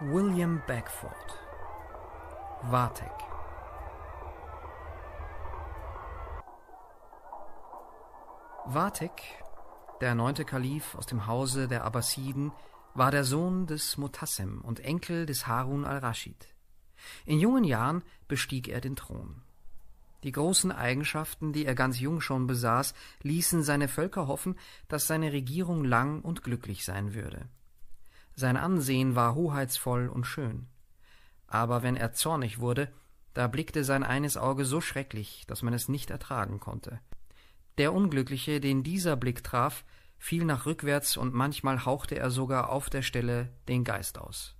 William Beckford Vatek Vatek, der neunte Kalif aus dem Hause der Abbasiden, war der Sohn des Mutassim und Enkel des Harun al-Raschid. In jungen Jahren bestieg er den Thron. Die großen Eigenschaften, die er ganz jung schon besaß, ließen seine Völker hoffen, dass seine Regierung lang und glücklich sein würde. Sein Ansehen war hoheitsvoll und schön. Aber wenn er zornig wurde, da blickte sein eines Auge so schrecklich, dass man es nicht ertragen konnte. Der Unglückliche, den dieser Blick traf, fiel nach rückwärts und manchmal hauchte er sogar auf der Stelle den Geist aus.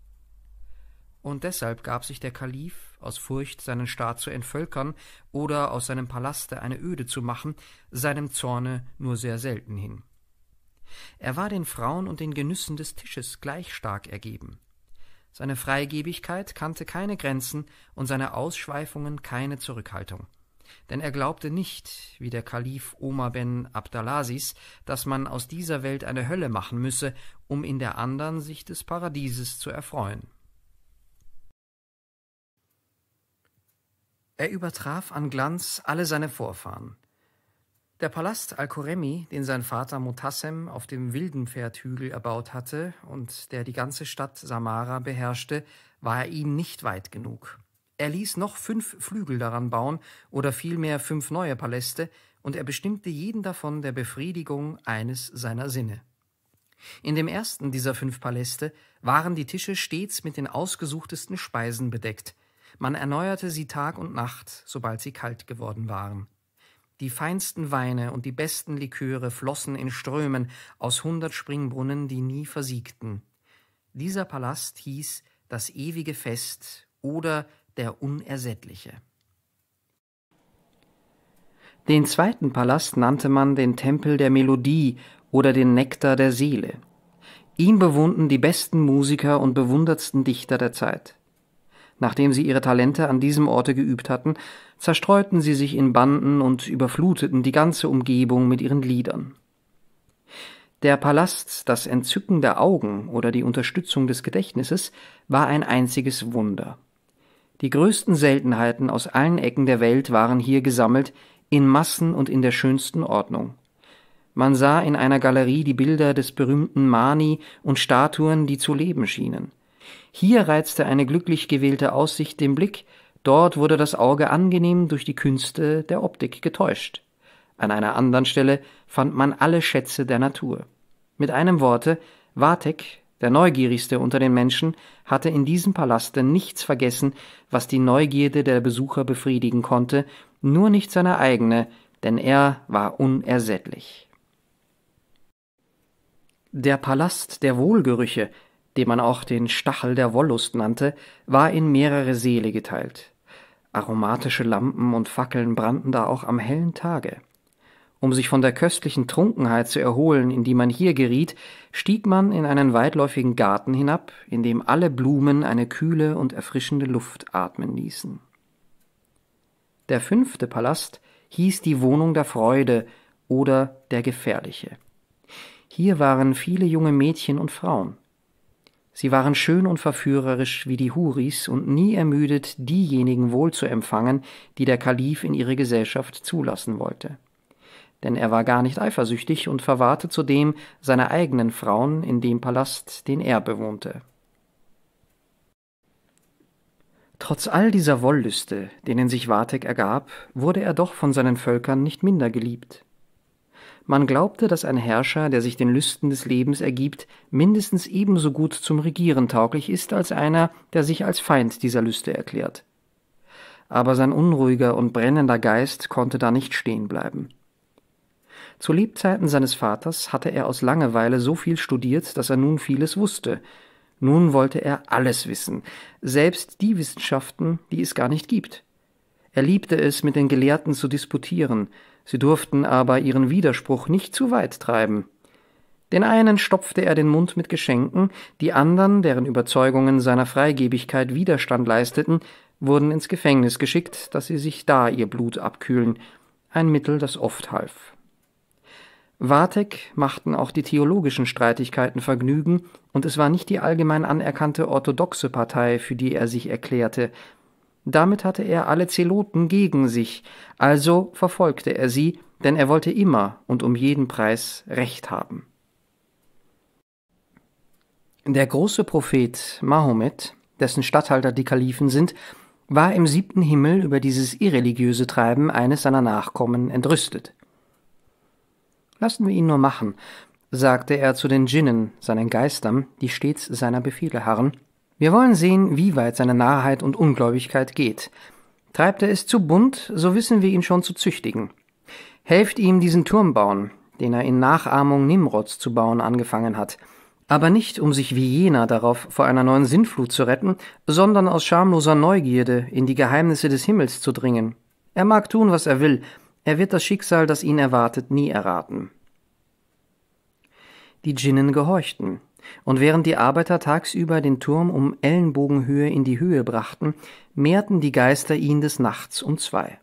Und deshalb gab sich der Kalif, aus Furcht, seinen Staat zu entvölkern oder aus seinem Palaste eine Öde zu machen, seinem Zorne nur sehr selten hin. Er war den Frauen und den Genüssen des Tisches gleich stark ergeben. Seine Freigebigkeit kannte keine Grenzen und seine Ausschweifungen keine Zurückhaltung. Denn er glaubte nicht, wie der Kalif Omar ben Abdalasis, dass man aus dieser Welt eine Hölle machen müsse, um in der andern sich des Paradieses zu erfreuen. Er übertraf an Glanz alle seine Vorfahren. Der Palast Al-Koremi, den sein Vater Mutassem auf dem Wildenpferdhügel erbaut hatte und der die ganze Stadt Samara beherrschte, war ihm nicht weit genug. Er ließ noch fünf Flügel daran bauen oder vielmehr fünf neue Paläste, und er bestimmte jeden davon der Befriedigung eines seiner Sinne. In dem ersten dieser fünf Paläste waren die Tische stets mit den ausgesuchtesten Speisen bedeckt. Man erneuerte sie Tag und Nacht, sobald sie kalt geworden waren. Die feinsten Weine und die besten Liköre flossen in Strömen aus hundert Springbrunnen, die nie versiegten. Dieser Palast hieß das ewige Fest oder der Unersättliche. Den zweiten Palast nannte man den Tempel der Melodie oder den Nektar der Seele. Ihn bewohnten die besten Musiker und bewundertsten Dichter der Zeit. Nachdem sie ihre Talente an diesem Orte geübt hatten, zerstreuten sie sich in Banden und überfluteten die ganze Umgebung mit ihren Liedern. Der Palast, das Entzücken der Augen oder die Unterstützung des Gedächtnisses war ein einziges Wunder. Die größten Seltenheiten aus allen Ecken der Welt waren hier gesammelt, in Massen und in der schönsten Ordnung. Man sah in einer Galerie die Bilder des berühmten Mani und Statuen, die zu leben schienen. Hier reizte eine glücklich gewählte Aussicht den Blick, dort wurde das Auge angenehm durch die Künste der Optik getäuscht. An einer anderen Stelle fand man alle Schätze der Natur. Mit einem Worte, Vatek, der neugierigste unter den Menschen, hatte in diesem Palaste nichts vergessen, was die Neugierde der Besucher befriedigen konnte, nur nicht seine eigene, denn er war unersättlich. Der Palast der Wohlgerüche den man auch den Stachel der Wollust nannte, war in mehrere Säle geteilt. Aromatische Lampen und Fackeln brannten da auch am hellen Tage. Um sich von der köstlichen Trunkenheit zu erholen, in die man hier geriet, stieg man in einen weitläufigen Garten hinab, in dem alle Blumen eine kühle und erfrischende Luft atmen ließen. Der fünfte Palast hieß die Wohnung der Freude oder der Gefährliche. Hier waren viele junge Mädchen und Frauen. Sie waren schön und verführerisch wie die Huris und nie ermüdet, diejenigen wohl zu empfangen, die der Kalif in ihre Gesellschaft zulassen wollte. Denn er war gar nicht eifersüchtig und verwahrte zudem seine eigenen Frauen in dem Palast, den er bewohnte. Trotz all dieser Wollüste, denen sich Vatek ergab, wurde er doch von seinen Völkern nicht minder geliebt. Man glaubte, dass ein Herrscher, der sich den Lüsten des Lebens ergibt, mindestens ebenso gut zum Regieren tauglich ist als einer, der sich als Feind dieser Lüste erklärt. Aber sein unruhiger und brennender Geist konnte da nicht stehen bleiben. Zu Lebzeiten seines Vaters hatte er aus Langeweile so viel studiert, dass er nun vieles wusste. Nun wollte er alles wissen, selbst die Wissenschaften, die es gar nicht gibt. Er liebte es, mit den Gelehrten zu disputieren, Sie durften aber ihren Widerspruch nicht zu weit treiben. Den einen stopfte er den Mund mit Geschenken, die anderen, deren Überzeugungen seiner Freigebigkeit Widerstand leisteten, wurden ins Gefängnis geschickt, dass sie sich da ihr Blut abkühlen, ein Mittel, das oft half. Wartek machten auch die theologischen Streitigkeiten Vergnügen, und es war nicht die allgemein anerkannte orthodoxe Partei, für die er sich erklärte, damit hatte er alle Zeloten gegen sich, also verfolgte er sie, denn er wollte immer und um jeden Preis Recht haben. Der große Prophet Mahomet, dessen Statthalter die Kalifen sind, war im siebten Himmel über dieses irreligiöse Treiben eines seiner Nachkommen entrüstet. Lassen wir ihn nur machen, sagte er zu den Djinnen, seinen Geistern, die stets seiner Befehle harren, wir wollen sehen, wie weit seine Narrheit und Ungläubigkeit geht. Treibt er es zu bunt, so wissen wir ihn schon zu züchtigen. Helft ihm diesen Turm bauen, den er in Nachahmung Nimrods zu bauen angefangen hat, aber nicht um sich wie jener darauf vor einer neuen Sinnflut zu retten, sondern aus schamloser Neugierde in die Geheimnisse des Himmels zu dringen. Er mag tun, was er will, er wird das Schicksal, das ihn erwartet, nie erraten. Die Djinnen gehorchten und während die Arbeiter tagsüber den Turm um Ellenbogenhöhe in die Höhe brachten, mehrten die Geister ihn des Nachts um zwei.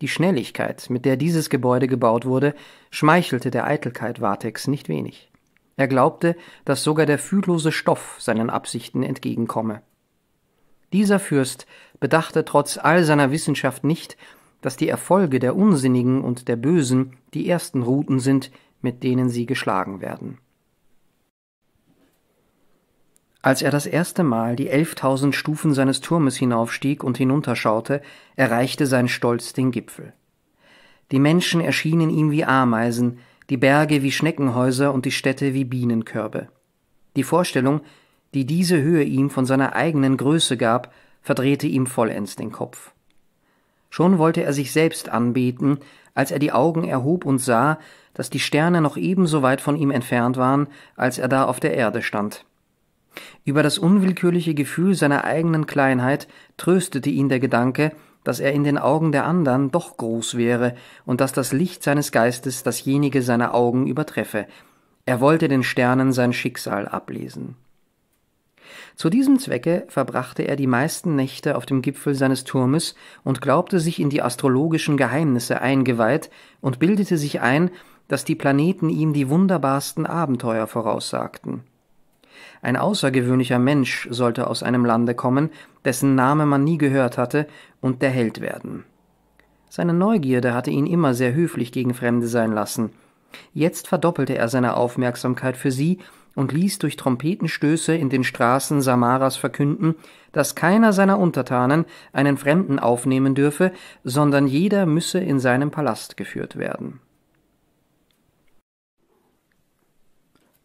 Die Schnelligkeit, mit der dieses Gebäude gebaut wurde, schmeichelte der Eitelkeit Vatex nicht wenig. Er glaubte, dass sogar der fühllose Stoff seinen Absichten entgegenkomme. Dieser Fürst bedachte trotz all seiner Wissenschaft nicht, dass die Erfolge der Unsinnigen und der Bösen die ersten Routen sind, mit denen sie geschlagen werden. Als er das erste Mal die elftausend Stufen seines Turmes hinaufstieg und hinunterschaute, erreichte sein Stolz den Gipfel. Die Menschen erschienen ihm wie Ameisen, die Berge wie Schneckenhäuser und die Städte wie Bienenkörbe. Die Vorstellung, die diese Höhe ihm von seiner eigenen Größe gab, verdrehte ihm vollends den Kopf. Schon wollte er sich selbst anbeten, als er die Augen erhob und sah, dass die Sterne noch ebenso weit von ihm entfernt waren, als er da auf der Erde stand. Über das unwillkürliche Gefühl seiner eigenen Kleinheit tröstete ihn der Gedanke, dass er in den Augen der anderen doch groß wäre und dass das Licht seines Geistes dasjenige seiner Augen übertreffe. Er wollte den Sternen sein Schicksal ablesen. Zu diesem Zwecke verbrachte er die meisten Nächte auf dem Gipfel seines Turmes und glaubte sich in die astrologischen Geheimnisse eingeweiht und bildete sich ein, dass die Planeten ihm die wunderbarsten Abenteuer voraussagten. Ein außergewöhnlicher Mensch sollte aus einem Lande kommen, dessen Name man nie gehört hatte, und der Held werden. Seine Neugierde hatte ihn immer sehr höflich gegen Fremde sein lassen. Jetzt verdoppelte er seine Aufmerksamkeit für sie und ließ durch Trompetenstöße in den Straßen Samaras verkünden, dass keiner seiner Untertanen einen Fremden aufnehmen dürfe, sondern jeder müsse in seinem Palast geführt werden.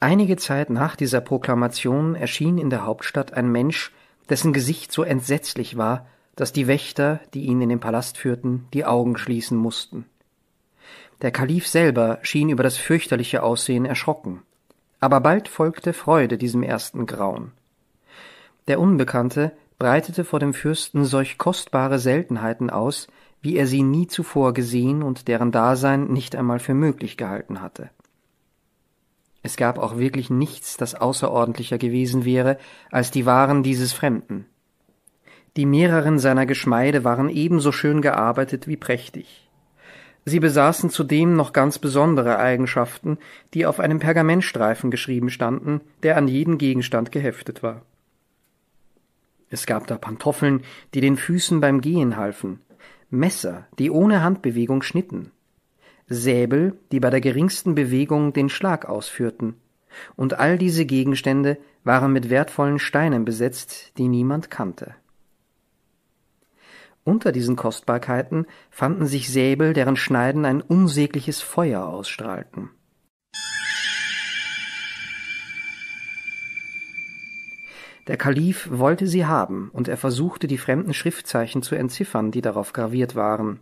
Einige Zeit nach dieser Proklamation erschien in der Hauptstadt ein Mensch, dessen Gesicht so entsetzlich war, dass die Wächter, die ihn in den Palast führten, die Augen schließen mussten. Der Kalif selber schien über das fürchterliche Aussehen erschrocken, aber bald folgte Freude diesem ersten Grauen. Der Unbekannte breitete vor dem Fürsten solch kostbare Seltenheiten aus, wie er sie nie zuvor gesehen und deren Dasein nicht einmal für möglich gehalten hatte. Es gab auch wirklich nichts, das außerordentlicher gewesen wäre als die Waren dieses Fremden. Die mehreren seiner Geschmeide waren ebenso schön gearbeitet wie prächtig. Sie besaßen zudem noch ganz besondere Eigenschaften, die auf einem Pergamentstreifen geschrieben standen, der an jeden Gegenstand geheftet war. Es gab da Pantoffeln, die den Füßen beim Gehen halfen, Messer, die ohne Handbewegung schnitten, Säbel, die bei der geringsten Bewegung den Schlag ausführten, und all diese Gegenstände waren mit wertvollen Steinen besetzt, die niemand kannte. Unter diesen Kostbarkeiten fanden sich Säbel, deren Schneiden ein unsägliches Feuer ausstrahlten. Der Kalif wollte sie haben, und er versuchte, die fremden Schriftzeichen zu entziffern, die darauf graviert waren.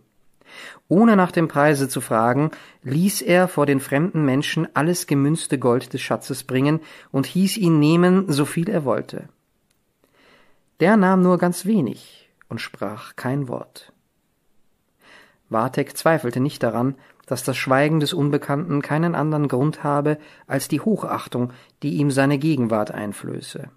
Ohne nach dem Preise zu fragen, ließ er vor den fremden Menschen alles gemünzte Gold des Schatzes bringen und hieß ihn nehmen, so viel er wollte. Der nahm nur ganz wenig und sprach kein Wort. Wartek zweifelte nicht daran, dass das Schweigen des Unbekannten keinen anderen Grund habe als die Hochachtung, die ihm seine Gegenwart einflöße.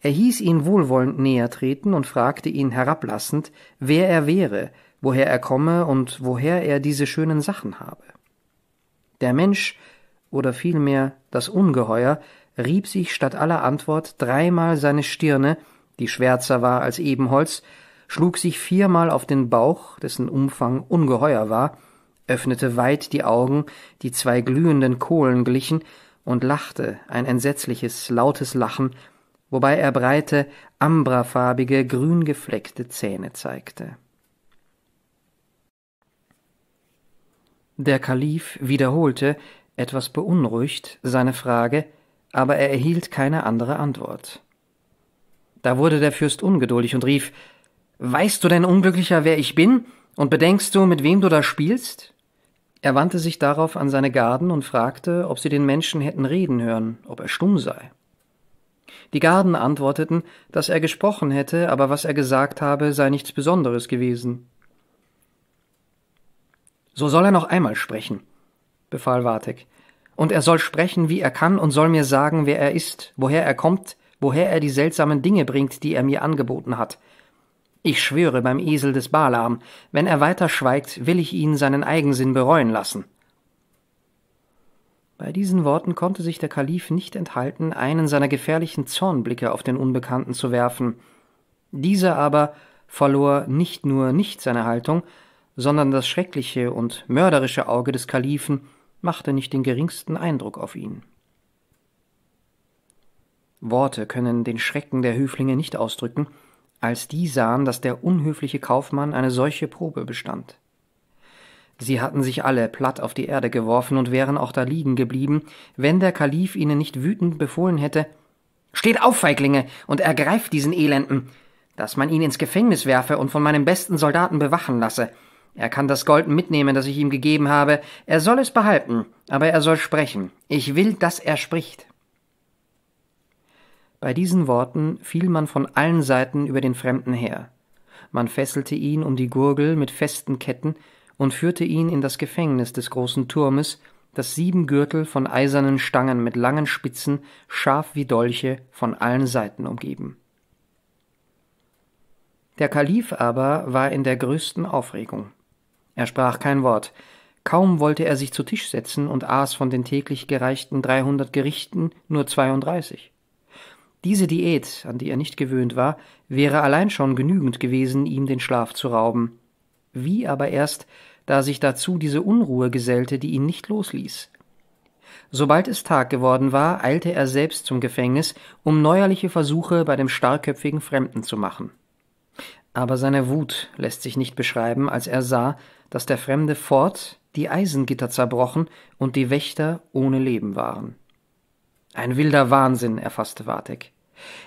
Er hieß ihn wohlwollend näher treten und fragte ihn herablassend, wer er wäre woher er komme und woher er diese schönen Sachen habe. Der Mensch, oder vielmehr das Ungeheuer, rieb sich statt aller Antwort dreimal seine Stirne, die schwärzer war als Ebenholz, schlug sich viermal auf den Bauch, dessen Umfang ungeheuer war, öffnete weit die Augen, die zwei glühenden Kohlen glichen, und lachte ein entsetzliches, lautes Lachen, wobei er breite, ambrafarbige, grüngefleckte Zähne zeigte. Der Kalif wiederholte, etwas beunruhigt, seine Frage, aber er erhielt keine andere Antwort. Da wurde der Fürst ungeduldig und rief Weißt du denn, Unglücklicher, wer ich bin? Und bedenkst du, mit wem du da spielst? Er wandte sich darauf an seine Garden und fragte, ob sie den Menschen hätten reden hören, ob er stumm sei. Die Garden antworteten, dass er gesprochen hätte, aber was er gesagt habe, sei nichts Besonderes gewesen. So soll er noch einmal sprechen, befahl Wartek. Und er soll sprechen, wie er kann, und soll mir sagen, wer er ist, woher er kommt, woher er die seltsamen Dinge bringt, die er mir angeboten hat. Ich schwöre beim Esel des Balaam, wenn er weiter schweigt, will ich ihn seinen Eigensinn bereuen lassen. Bei diesen Worten konnte sich der Kalif nicht enthalten, einen seiner gefährlichen Zornblicke auf den Unbekannten zu werfen. Dieser aber verlor nicht nur nicht seine Haltung, sondern das schreckliche und mörderische Auge des Kalifen machte nicht den geringsten Eindruck auf ihn. Worte können den Schrecken der Höflinge nicht ausdrücken, als die sahen, dass der unhöfliche Kaufmann eine solche Probe bestand. Sie hatten sich alle platt auf die Erde geworfen und wären auch da liegen geblieben, wenn der Kalif ihnen nicht wütend befohlen hätte Steht auf, Feiglinge, und ergreift diesen Elenden, dass man ihn ins Gefängnis werfe und von meinem besten Soldaten bewachen lasse, er kann das Gold mitnehmen, das ich ihm gegeben habe. Er soll es behalten, aber er soll sprechen. Ich will, dass er spricht. Bei diesen Worten fiel man von allen Seiten über den Fremden her. Man fesselte ihn um die Gurgel mit festen Ketten und führte ihn in das Gefängnis des großen Turmes, das sieben Gürtel von eisernen Stangen mit langen Spitzen, scharf wie Dolche, von allen Seiten umgeben. Der Kalif aber war in der größten Aufregung. Er sprach kein Wort. Kaum wollte er sich zu Tisch setzen und aß von den täglich gereichten 300 Gerichten nur 32. Diese Diät, an die er nicht gewöhnt war, wäre allein schon genügend gewesen, ihm den Schlaf zu rauben. Wie aber erst, da sich dazu diese Unruhe gesellte, die ihn nicht losließ. Sobald es Tag geworden war, eilte er selbst zum Gefängnis, um neuerliche Versuche bei dem starrköpfigen Fremden zu machen. Aber seine Wut lässt sich nicht beschreiben, als er sah, dass der Fremde fort, die Eisengitter zerbrochen und die Wächter ohne Leben waren. Ein wilder Wahnsinn erfasste Wartek.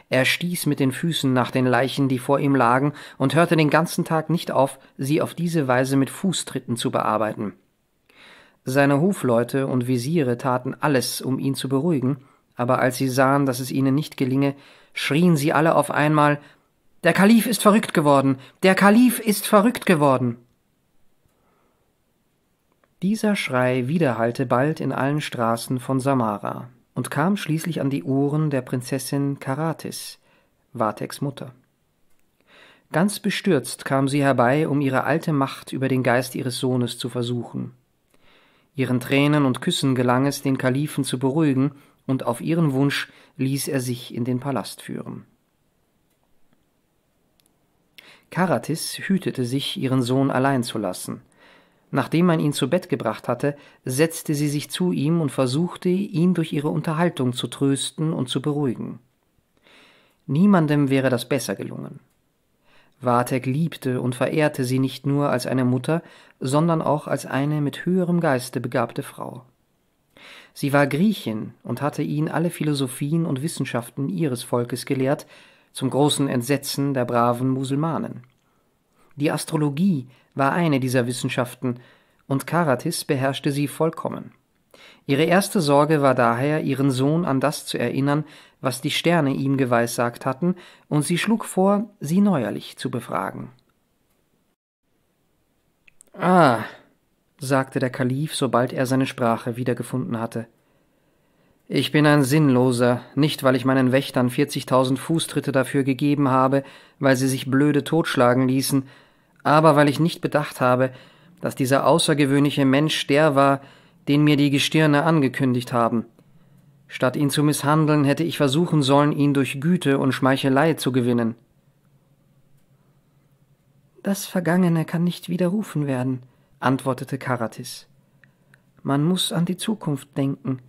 Er stieß mit den Füßen nach den Leichen, die vor ihm lagen, und hörte den ganzen Tag nicht auf, sie auf diese Weise mit Fußtritten zu bearbeiten. Seine Hofleute und Visiere taten alles, um ihn zu beruhigen, aber als sie sahen, dass es ihnen nicht gelinge, schrien sie alle auf einmal Der Kalif ist verrückt geworden. Der Kalif ist verrückt geworden. Dieser Schrei widerhallte bald in allen Straßen von Samara und kam schließlich an die Ohren der Prinzessin Karatis, Vateks Mutter. Ganz bestürzt kam sie herbei, um ihre alte Macht über den Geist ihres Sohnes zu versuchen. Ihren Tränen und Küssen gelang es, den Kalifen zu beruhigen, und auf ihren Wunsch ließ er sich in den Palast führen. Karatis hütete sich, ihren Sohn allein zu lassen – Nachdem man ihn zu Bett gebracht hatte, setzte sie sich zu ihm und versuchte, ihn durch ihre Unterhaltung zu trösten und zu beruhigen. Niemandem wäre das besser gelungen. Wartek liebte und verehrte sie nicht nur als eine Mutter, sondern auch als eine mit höherem Geiste begabte Frau. Sie war Griechin und hatte ihn alle Philosophien und Wissenschaften ihres Volkes gelehrt, zum großen Entsetzen der braven Musulmanen. Die Astrologie war eine dieser Wissenschaften, und Karatis beherrschte sie vollkommen. Ihre erste Sorge war daher, ihren Sohn an das zu erinnern, was die Sterne ihm geweissagt hatten, und sie schlug vor, sie neuerlich zu befragen. Ah, sagte der Kalif, sobald er seine Sprache wiedergefunden hatte. Ich bin ein Sinnloser, nicht weil ich meinen Wächtern vierzigtausend Fußtritte dafür gegeben habe, weil sie sich blöde totschlagen ließen, aber weil ich nicht bedacht habe, dass dieser außergewöhnliche Mensch der war, den mir die Gestirne angekündigt haben. Statt ihn zu misshandeln, hätte ich versuchen sollen, ihn durch Güte und Schmeichelei zu gewinnen. Das Vergangene kann nicht widerrufen werden, antwortete Karatis. Man muss an die Zukunft denken.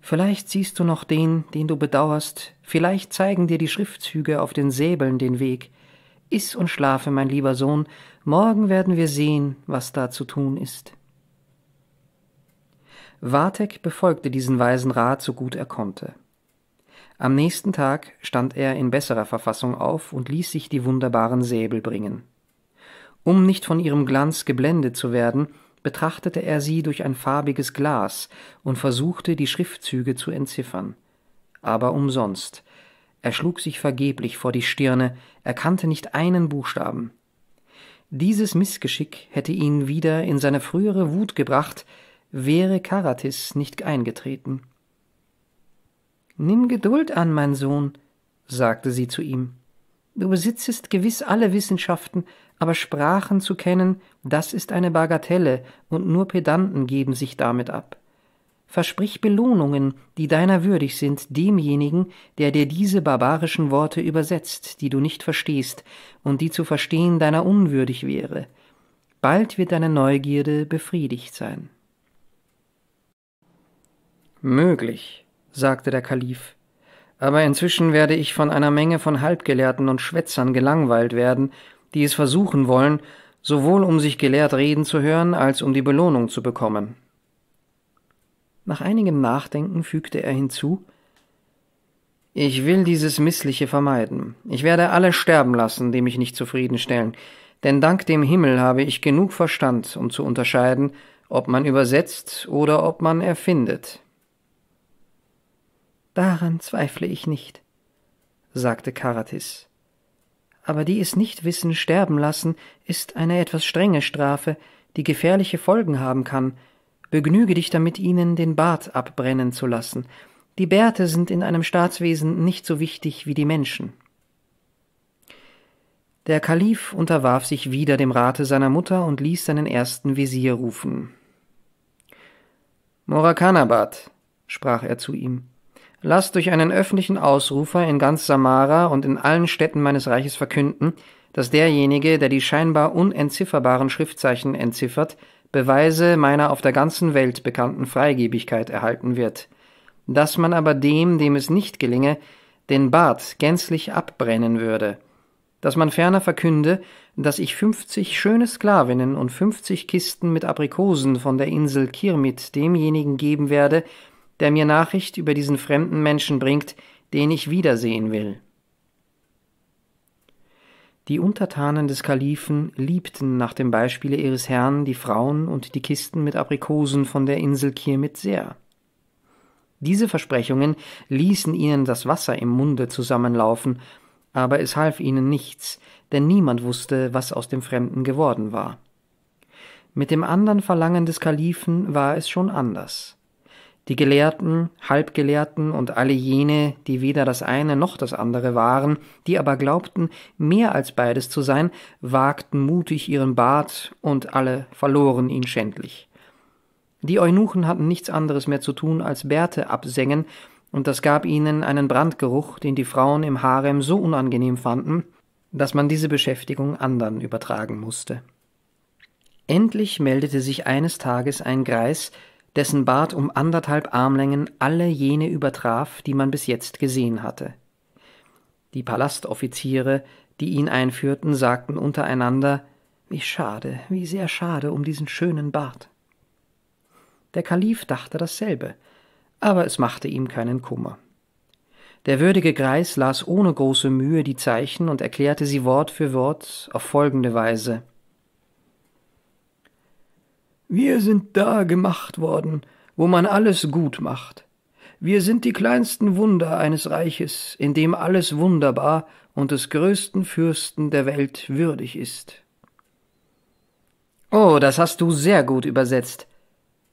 Vielleicht siehst du noch den, den du bedauerst, vielleicht zeigen dir die Schriftzüge auf den Säbeln den Weg, Iss und schlafe, mein lieber Sohn, morgen werden wir sehen, was da zu tun ist. Wartek befolgte diesen weisen Rat so gut er konnte. Am nächsten Tag stand er in besserer Verfassung auf und ließ sich die wunderbaren Säbel bringen. Um nicht von ihrem Glanz geblendet zu werden, betrachtete er sie durch ein farbiges Glas und versuchte, die Schriftzüge zu entziffern. Aber umsonst. Er schlug sich vergeblich vor die Stirne, er kannte nicht einen Buchstaben. Dieses Missgeschick hätte ihn wieder in seine frühere Wut gebracht, wäre Karatis nicht eingetreten. Nimm Geduld an, mein Sohn, sagte sie zu ihm. Du besitzest gewiss alle Wissenschaften, aber Sprachen zu kennen, das ist eine Bagatelle, und nur Pedanten geben sich damit ab versprich Belohnungen, die deiner würdig sind, demjenigen, der dir diese barbarischen Worte übersetzt, die du nicht verstehst und die zu verstehen deiner unwürdig wäre. Bald wird deine Neugierde befriedigt sein. Möglich, sagte der Kalif, aber inzwischen werde ich von einer Menge von Halbgelehrten und Schwätzern gelangweilt werden, die es versuchen wollen, sowohl um sich gelehrt reden zu hören, als um die Belohnung zu bekommen. Nach einigem Nachdenken fügte er hinzu Ich will dieses Missliche vermeiden. Ich werde alle sterben lassen, die mich nicht zufriedenstellen, denn dank dem Himmel habe ich genug Verstand, um zu unterscheiden, ob man übersetzt oder ob man erfindet. Daran zweifle ich nicht, sagte Karatis. Aber die es nicht wissen, sterben lassen, ist eine etwas strenge Strafe, die gefährliche Folgen haben kann, Begnüge dich damit, ihnen den Bart abbrennen zu lassen. Die Bärte sind in einem Staatswesen nicht so wichtig wie die Menschen. Der Kalif unterwarf sich wieder dem Rate seiner Mutter und ließ seinen ersten Wesir rufen. Morakanabad, sprach er zu ihm, lasst durch einen öffentlichen Ausrufer in ganz Samara und in allen Städten meines Reiches verkünden, dass derjenige, der die scheinbar unentzifferbaren Schriftzeichen entziffert, Beweise meiner auf der ganzen Welt bekannten Freigebigkeit erhalten wird, dass man aber dem, dem es nicht gelinge, den Bart gänzlich abbrennen würde, dass man ferner verkünde, dass ich fünfzig schöne Sklavinnen und fünfzig Kisten mit Aprikosen von der Insel Kirmit demjenigen geben werde, der mir Nachricht über diesen fremden Menschen bringt, den ich wiedersehen will. Die Untertanen des Kalifen liebten nach dem Beispiele ihres Herrn die Frauen und die Kisten mit Aprikosen von der Insel Kirmit sehr. Diese Versprechungen ließen ihnen das Wasser im Munde zusammenlaufen, aber es half ihnen nichts, denn niemand wusste, was aus dem Fremden geworden war. Mit dem anderen Verlangen des Kalifen war es schon anders. Die Gelehrten, Halbgelehrten und alle jene, die weder das eine noch das andere waren, die aber glaubten, mehr als beides zu sein, wagten mutig ihren Bart und alle verloren ihn schändlich. Die Eunuchen hatten nichts anderes mehr zu tun, als Bärte absengen, und das gab ihnen einen Brandgeruch, den die Frauen im Harem so unangenehm fanden, dass man diese Beschäftigung anderen übertragen musste. Endlich meldete sich eines Tages ein Greis, dessen Bart um anderthalb Armlängen alle jene übertraf, die man bis jetzt gesehen hatte. Die Palastoffiziere, die ihn einführten, sagten untereinander Wie schade, wie sehr schade um diesen schönen Bart. Der Kalif dachte dasselbe, aber es machte ihm keinen Kummer. Der würdige Greis las ohne große Mühe die Zeichen und erklärte sie Wort für Wort auf folgende Weise wir sind da gemacht worden, wo man alles gut macht. Wir sind die kleinsten Wunder eines Reiches, in dem alles wunderbar und des größten Fürsten der Welt würdig ist. Oh, das hast du sehr gut übersetzt,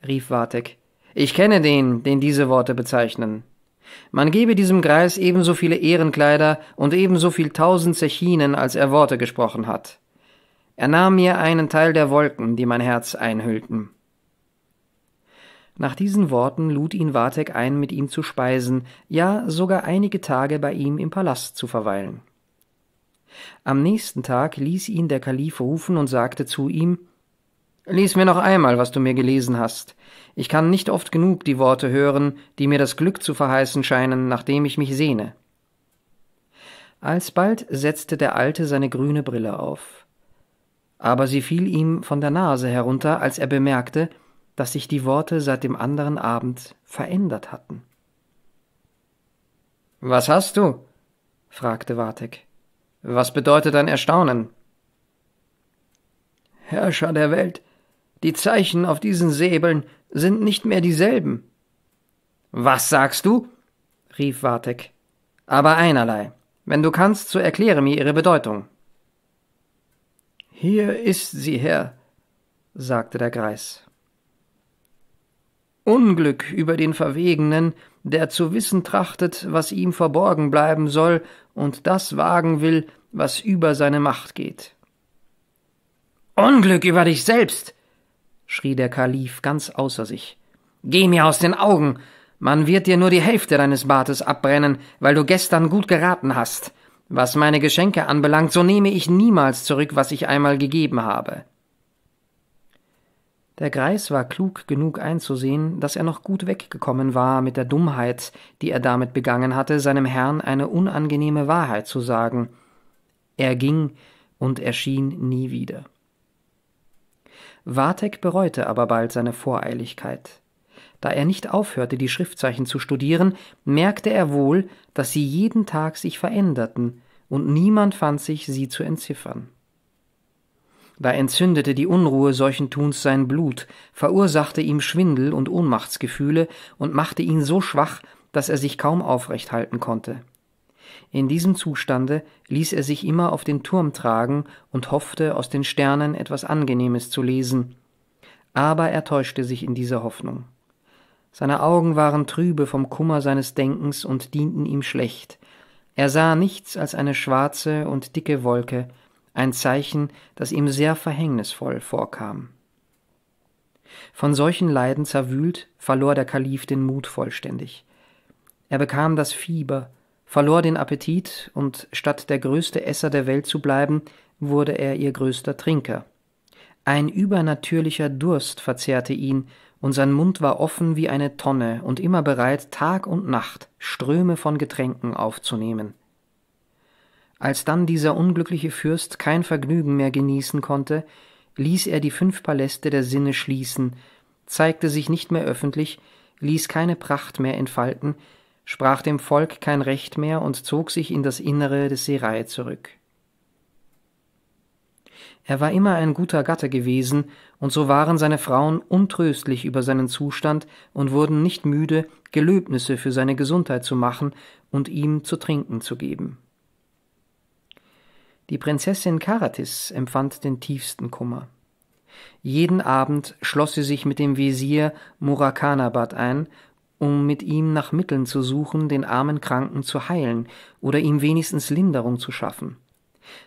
rief Wartek. Ich kenne den, den diese Worte bezeichnen. Man gebe diesem Greis ebenso viele Ehrenkleider und ebenso viel tausend Zechinen, als er Worte gesprochen hat. Er nahm mir einen Teil der Wolken, die mein Herz einhüllten. Nach diesen Worten lud ihn Vatek ein, mit ihm zu speisen, ja sogar einige Tage bei ihm im Palast zu verweilen. Am nächsten Tag ließ ihn der Kalif rufen und sagte zu ihm Lies mir noch einmal, was du mir gelesen hast. Ich kann nicht oft genug die Worte hören, die mir das Glück zu verheißen scheinen, nach dem ich mich sehne. Alsbald setzte der Alte seine grüne Brille auf aber sie fiel ihm von der Nase herunter, als er bemerkte, dass sich die Worte seit dem anderen Abend verändert hatten. Was hast du? fragte Wartek. Was bedeutet dein Erstaunen? Herrscher der Welt, die Zeichen auf diesen Säbeln sind nicht mehr dieselben. Was sagst du? rief Wartek. Aber einerlei. Wenn du kannst, so erkläre mir ihre Bedeutung. Hier ist sie, Herr, sagte der Greis. Unglück über den Verwegenen, der zu wissen trachtet, was ihm verborgen bleiben soll und das wagen will, was über seine Macht geht. Unglück über dich selbst, schrie der Kalif ganz außer sich. Geh mir aus den Augen. Man wird dir nur die Hälfte deines Bartes abbrennen, weil du gestern gut geraten hast. Was meine Geschenke anbelangt, so nehme ich niemals zurück, was ich einmal gegeben habe. Der Greis war klug genug einzusehen, dass er noch gut weggekommen war mit der Dummheit, die er damit begangen hatte, seinem Herrn eine unangenehme Wahrheit zu sagen. Er ging und erschien nie wieder. Vatek bereute aber bald seine Voreiligkeit. Da er nicht aufhörte, die Schriftzeichen zu studieren, merkte er wohl, dass sie jeden Tag sich veränderten, und niemand fand sich, sie zu entziffern. Da entzündete die Unruhe solchen Tuns sein Blut, verursachte ihm Schwindel und Ohnmachtsgefühle und machte ihn so schwach, dass er sich kaum aufrecht halten konnte. In diesem Zustande ließ er sich immer auf den Turm tragen und hoffte, aus den Sternen etwas Angenehmes zu lesen. Aber er täuschte sich in dieser Hoffnung. Seine Augen waren trübe vom Kummer seines Denkens und dienten ihm schlecht. Er sah nichts als eine schwarze und dicke Wolke, ein Zeichen, das ihm sehr verhängnisvoll vorkam. Von solchen Leiden zerwühlt, verlor der Kalif den Mut vollständig. Er bekam das Fieber, verlor den Appetit und statt der größte Esser der Welt zu bleiben, wurde er ihr größter Trinker. Ein übernatürlicher Durst verzehrte ihn, und sein Mund war offen wie eine Tonne und immer bereit, Tag und Nacht Ströme von Getränken aufzunehmen. Als dann dieser unglückliche Fürst kein Vergnügen mehr genießen konnte, ließ er die fünf Paläste der Sinne schließen, zeigte sich nicht mehr öffentlich, ließ keine Pracht mehr entfalten, sprach dem Volk kein Recht mehr und zog sich in das Innere des Serai zurück er war immer ein guter Gatte gewesen, und so waren seine Frauen untröstlich über seinen Zustand und wurden nicht müde, Gelöbnisse für seine Gesundheit zu machen und ihm zu trinken zu geben. Die Prinzessin Karatis empfand den tiefsten Kummer. Jeden Abend schloss sie sich mit dem Wesir Murakanabat ein, um mit ihm nach Mitteln zu suchen, den armen Kranken zu heilen oder ihm wenigstens Linderung zu schaffen.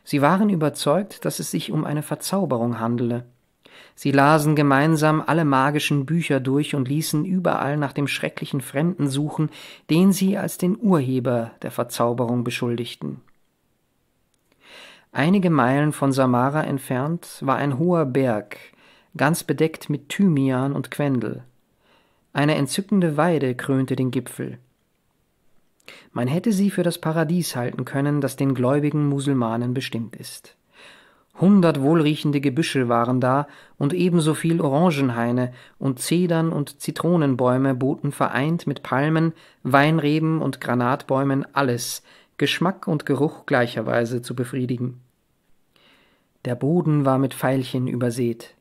Sie waren überzeugt, dass es sich um eine Verzauberung handele. Sie lasen gemeinsam alle magischen Bücher durch und ließen überall nach dem schrecklichen Fremden suchen, den sie als den Urheber der Verzauberung beschuldigten. Einige Meilen von Samara entfernt war ein hoher Berg, ganz bedeckt mit Thymian und Quendel. Eine entzückende Weide krönte den Gipfel. Man hätte sie für das Paradies halten können, das den gläubigen Musulmanen bestimmt ist. Hundert wohlriechende Gebüsche waren da und ebenso viel Orangenhaine und Zedern und Zitronenbäume boten vereint mit Palmen, Weinreben und Granatbäumen alles, Geschmack und Geruch gleicherweise zu befriedigen. Der Boden war mit Veilchen übersät.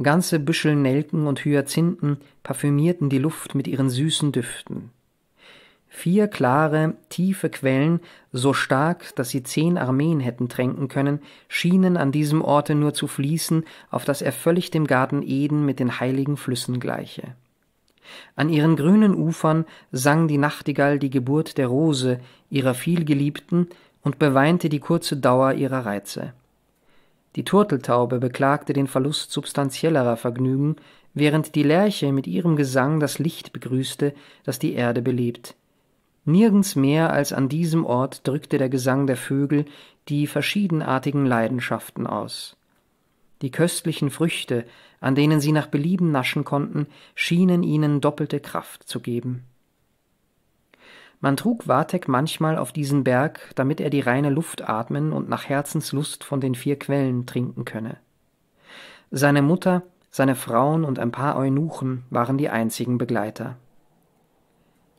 Ganze Büschel Nelken und Hyazinthen parfümierten die Luft mit ihren süßen Düften. Vier klare, tiefe Quellen, so stark, dass sie zehn Armeen hätten tränken können, schienen an diesem Orte nur zu fließen, auf das er völlig dem Garten Eden mit den heiligen Flüssen gleiche. An ihren grünen Ufern sang die Nachtigall die Geburt der Rose, ihrer vielgeliebten, und beweinte die kurze Dauer ihrer Reize. Die Turteltaube beklagte den Verlust substanziellerer Vergnügen, während die Lerche mit ihrem Gesang das Licht begrüßte, das die Erde belebt. Nirgends mehr als an diesem Ort drückte der Gesang der Vögel die verschiedenartigen Leidenschaften aus. Die köstlichen Früchte, an denen sie nach Belieben naschen konnten, schienen ihnen doppelte Kraft zu geben. Man trug Vatek manchmal auf diesen Berg, damit er die reine Luft atmen und nach Herzenslust von den vier Quellen trinken könne. Seine Mutter, seine Frauen und ein paar Eunuchen waren die einzigen Begleiter.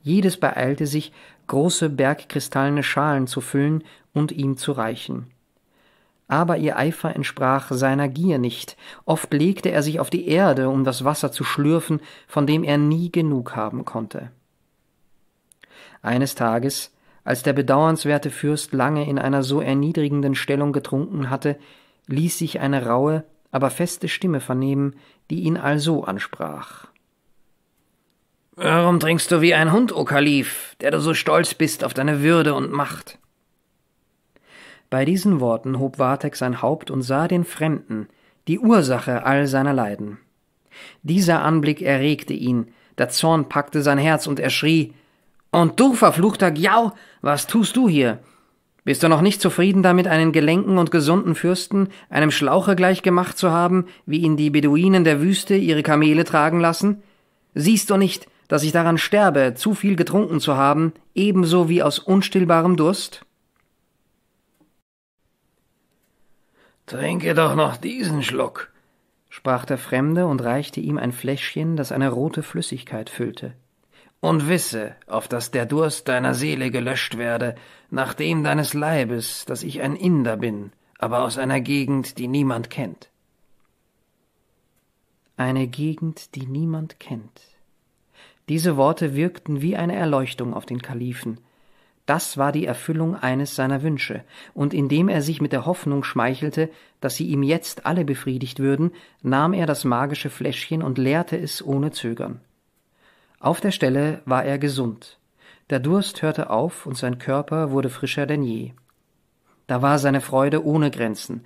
Jedes beeilte sich, große bergkristallene Schalen zu füllen und ihm zu reichen. Aber ihr Eifer entsprach seiner Gier nicht. Oft legte er sich auf die Erde, um das Wasser zu schlürfen, von dem er nie genug haben konnte. Eines Tages, als der bedauernswerte Fürst lange in einer so erniedrigenden Stellung getrunken hatte, ließ sich eine raue, aber feste Stimme vernehmen, die ihn also ansprach. Warum trinkst du wie ein Hund, o Kalif, der du so stolz bist auf deine Würde und Macht? Bei diesen Worten hob Vatek sein Haupt und sah den Fremden, die Ursache all seiner Leiden. Dieser Anblick erregte ihn, der Zorn packte sein Herz und er schrie Und du, verfluchter Giau, was tust du hier? Bist du noch nicht zufrieden damit, einen gelenken und gesunden Fürsten einem Schlauche gleich gemacht zu haben, wie ihn die Beduinen der Wüste ihre Kamele tragen lassen? Siehst du nicht, dass ich daran sterbe, zu viel getrunken zu haben, ebenso wie aus unstillbarem Durst? Trinke doch noch diesen Schluck, sprach der Fremde und reichte ihm ein Fläschchen, das eine rote Flüssigkeit füllte. Und wisse, auf dass der Durst deiner Seele gelöscht werde, nach dem deines Leibes, dass ich ein Inder bin, aber aus einer Gegend, die niemand kennt. Eine Gegend, die niemand kennt. Diese Worte wirkten wie eine Erleuchtung auf den Kalifen. Das war die Erfüllung eines seiner Wünsche, und indem er sich mit der Hoffnung schmeichelte, dass sie ihm jetzt alle befriedigt würden, nahm er das magische Fläschchen und leerte es ohne Zögern. Auf der Stelle war er gesund. Der Durst hörte auf und sein Körper wurde frischer denn je. Da war seine Freude ohne Grenzen.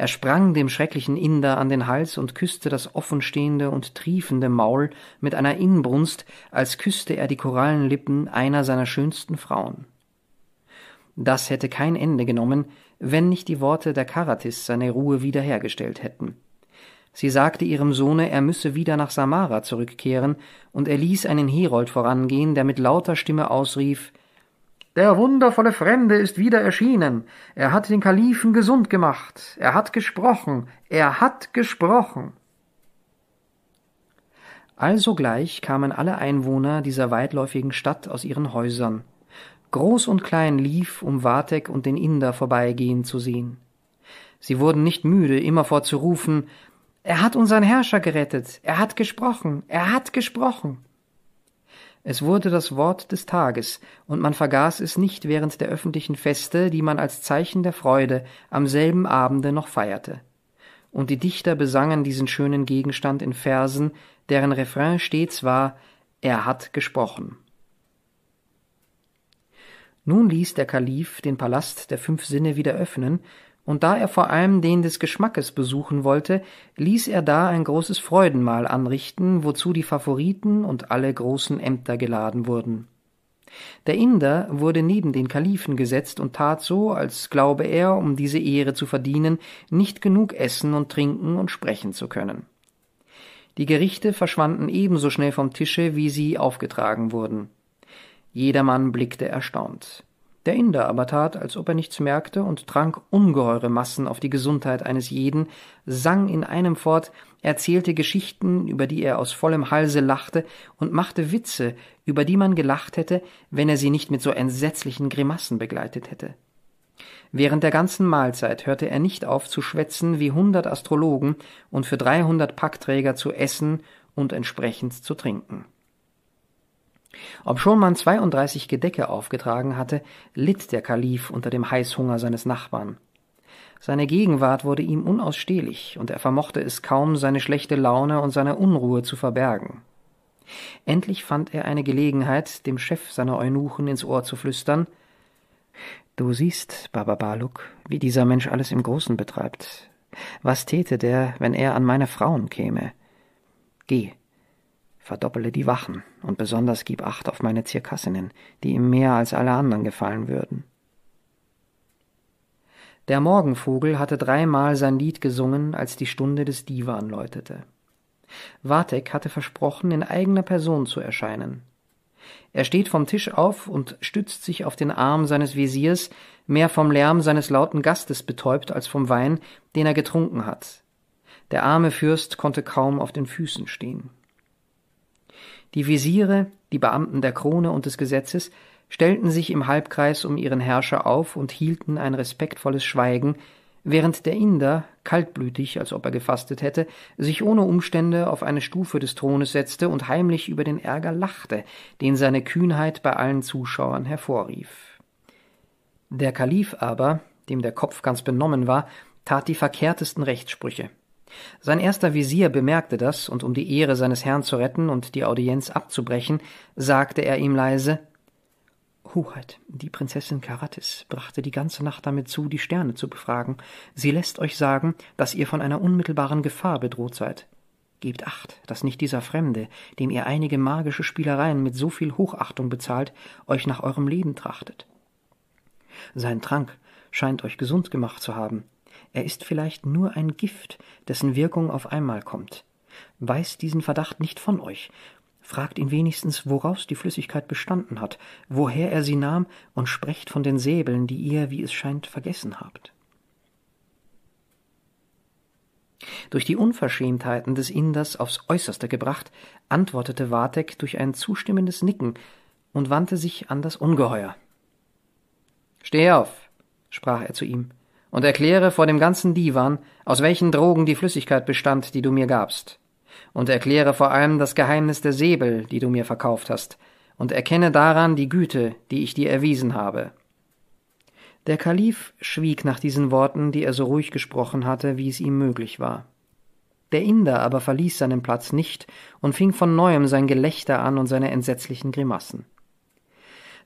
Er sprang dem schrecklichen Inder an den Hals und küßte das offenstehende und triefende Maul mit einer Inbrunst, als küßte er die Korallenlippen einer seiner schönsten Frauen. Das hätte kein Ende genommen, wenn nicht die Worte der Karatis seine Ruhe wiederhergestellt hätten. Sie sagte ihrem Sohne, er müsse wieder nach Samara zurückkehren, und er ließ einen Herold vorangehen, der mit lauter Stimme ausrief der wundervolle Fremde ist wieder erschienen. Er hat den Kalifen gesund gemacht. Er hat gesprochen. Er hat gesprochen. Alsogleich kamen alle Einwohner dieser weitläufigen Stadt aus ihren Häusern. Groß und klein lief, um Vatek und den Inder vorbeigehen zu sehen. Sie wurden nicht müde, immerfort zu rufen Er hat unseren Herrscher gerettet, er hat gesprochen, er hat gesprochen. Es wurde das Wort des Tages, und man vergaß es nicht während der öffentlichen Feste, die man als Zeichen der Freude am selben Abende noch feierte. Und die Dichter besangen diesen schönen Gegenstand in Versen, deren Refrain stets war Er hat gesprochen. Nun ließ der Kalif den Palast der fünf Sinne wieder öffnen und da er vor allem den des Geschmackes besuchen wollte, ließ er da ein großes Freudenmahl anrichten, wozu die Favoriten und alle großen Ämter geladen wurden. Der Inder wurde neben den Kalifen gesetzt und tat so, als glaube er, um diese Ehre zu verdienen, nicht genug essen und trinken und sprechen zu können. Die Gerichte verschwanden ebenso schnell vom Tische, wie sie aufgetragen wurden. Jedermann blickte erstaunt. Der Inder aber tat, als ob er nichts merkte und trank ungeheure Massen auf die Gesundheit eines jeden, sang in einem fort, erzählte Geschichten, über die er aus vollem Halse lachte, und machte Witze, über die man gelacht hätte, wenn er sie nicht mit so entsetzlichen Grimassen begleitet hätte. Während der ganzen Mahlzeit hörte er nicht auf zu schwätzen wie hundert Astrologen und für dreihundert Packträger zu essen und entsprechend zu trinken. Obschon man 32 Gedecke aufgetragen hatte, litt der Kalif unter dem Heißhunger seines Nachbarn. Seine Gegenwart wurde ihm unausstehlich, und er vermochte es kaum, seine schlechte Laune und seine Unruhe zu verbergen. Endlich fand er eine Gelegenheit, dem Chef seiner Eunuchen ins Ohr zu flüstern Du siehst, Baba Baluk, wie dieser Mensch alles im Großen betreibt. Was täte der, wenn er an meine Frauen käme? Geh, Verdoppele die Wachen und besonders gib Acht auf meine Zirkassinnen, die ihm mehr als alle anderen gefallen würden. Der Morgenvogel hatte dreimal sein Lied gesungen, als die Stunde des Divan läutete. Vatek hatte versprochen, in eigener Person zu erscheinen. Er steht vom Tisch auf und stützt sich auf den Arm seines Wesirs, mehr vom Lärm seines lauten Gastes betäubt als vom Wein, den er getrunken hat. Der arme Fürst konnte kaum auf den Füßen stehen. Die Visiere, die Beamten der Krone und des Gesetzes, stellten sich im Halbkreis um ihren Herrscher auf und hielten ein respektvolles Schweigen, während der Inder, kaltblütig, als ob er gefastet hätte, sich ohne Umstände auf eine Stufe des Thrones setzte und heimlich über den Ärger lachte, den seine Kühnheit bei allen Zuschauern hervorrief. Der Kalif aber, dem der Kopf ganz benommen war, tat die verkehrtesten Rechtssprüche. Sein erster Visier bemerkte das, und um die Ehre seines Herrn zu retten und die Audienz abzubrechen, sagte er ihm leise Hoheit, halt, die Prinzessin Karatis brachte die ganze Nacht damit zu, die Sterne zu befragen. Sie lässt euch sagen, dass ihr von einer unmittelbaren Gefahr bedroht seid. Gebt acht, dass nicht dieser Fremde, dem ihr einige magische Spielereien mit so viel Hochachtung bezahlt, euch nach eurem Leben trachtet. Sein Trank scheint euch gesund gemacht zu haben, er ist vielleicht nur ein Gift, dessen Wirkung auf einmal kommt. Weist diesen Verdacht nicht von euch, fragt ihn wenigstens, woraus die Flüssigkeit bestanden hat, woher er sie nahm, und sprecht von den Säbeln, die ihr, wie es scheint, vergessen habt. Durch die Unverschämtheiten des Inders aufs äußerste gebracht, antwortete Wartek durch ein zustimmendes Nicken und wandte sich an das Ungeheuer. Steh auf, sprach er zu ihm, und erkläre vor dem ganzen Divan, aus welchen Drogen die Flüssigkeit bestand, die du mir gabst. Und erkläre vor allem das Geheimnis der Säbel, die du mir verkauft hast, und erkenne daran die Güte, die ich dir erwiesen habe. Der Kalif schwieg nach diesen Worten, die er so ruhig gesprochen hatte, wie es ihm möglich war. Der Inder aber verließ seinen Platz nicht und fing von neuem sein Gelächter an und seine entsetzlichen Grimassen.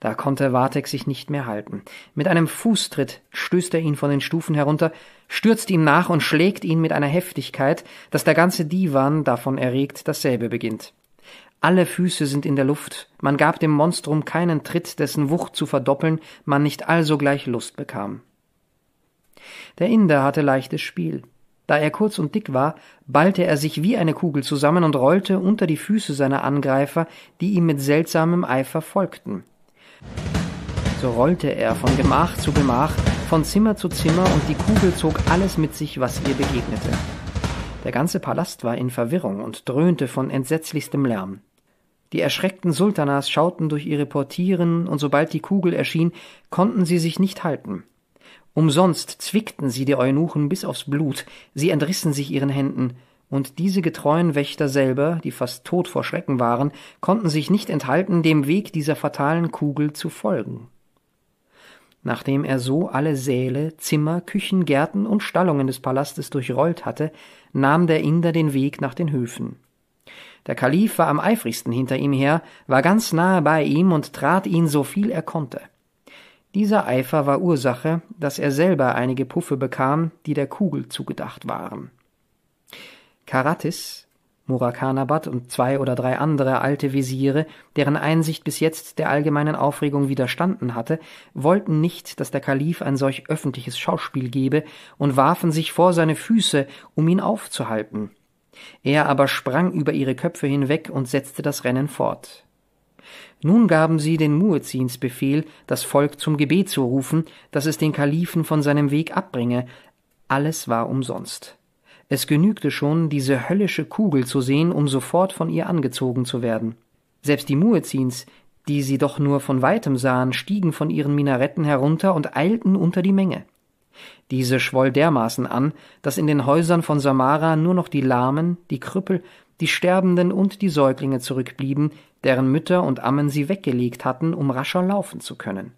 Da konnte Wartek sich nicht mehr halten. Mit einem Fußtritt stößt er ihn von den Stufen herunter, stürzt ihm nach und schlägt ihn mit einer Heftigkeit, dass der ganze Divan davon erregt dasselbe beginnt. Alle Füße sind in der Luft, man gab dem Monstrum keinen Tritt, dessen Wucht zu verdoppeln man nicht allsogleich Lust bekam. Der Inder hatte leichtes Spiel. Da er kurz und dick war, ballte er sich wie eine Kugel zusammen und rollte unter die Füße seiner Angreifer, die ihm mit seltsamem Eifer folgten. So rollte er von Gemach zu Gemach, von Zimmer zu Zimmer, und die Kugel zog alles mit sich, was ihr begegnete. Der ganze Palast war in Verwirrung und dröhnte von entsetzlichstem Lärm. Die erschreckten Sultanas schauten durch ihre Portieren, und sobald die Kugel erschien, konnten sie sich nicht halten. Umsonst zwickten sie die Eunuchen bis aufs Blut, sie entrissen sich ihren Händen, und diese getreuen Wächter selber, die fast tot vor Schrecken waren, konnten sich nicht enthalten, dem Weg dieser fatalen Kugel zu folgen. Nachdem er so alle Säle, Zimmer, Küchen, Gärten und Stallungen des Palastes durchrollt hatte, nahm der Inder den Weg nach den Höfen. Der Kalif war am eifrigsten hinter ihm her, war ganz nahe bei ihm und trat ihn so viel er konnte. Dieser Eifer war Ursache, dass er selber einige Puffe bekam, die der Kugel zugedacht waren. Karatis, Murakanabad und zwei oder drei andere alte Visiere, deren Einsicht bis jetzt der allgemeinen Aufregung widerstanden hatte, wollten nicht, dass der Kalif ein solch öffentliches Schauspiel gebe und warfen sich vor seine Füße, um ihn aufzuhalten. Er aber sprang über ihre Köpfe hinweg und setzte das Rennen fort. Nun gaben sie den Muezzins Befehl, das Volk zum Gebet zu rufen, dass es den Kalifen von seinem Weg abbringe. Alles war umsonst. Es genügte schon, diese höllische Kugel zu sehen, um sofort von ihr angezogen zu werden. Selbst die Muezzins, die sie doch nur von weitem sahen, stiegen von ihren Minaretten herunter und eilten unter die Menge. Diese schwoll dermaßen an, dass in den Häusern von Samara nur noch die Lahmen, die Krüppel, die Sterbenden und die Säuglinge zurückblieben, deren Mütter und Ammen sie weggelegt hatten, um rascher laufen zu können.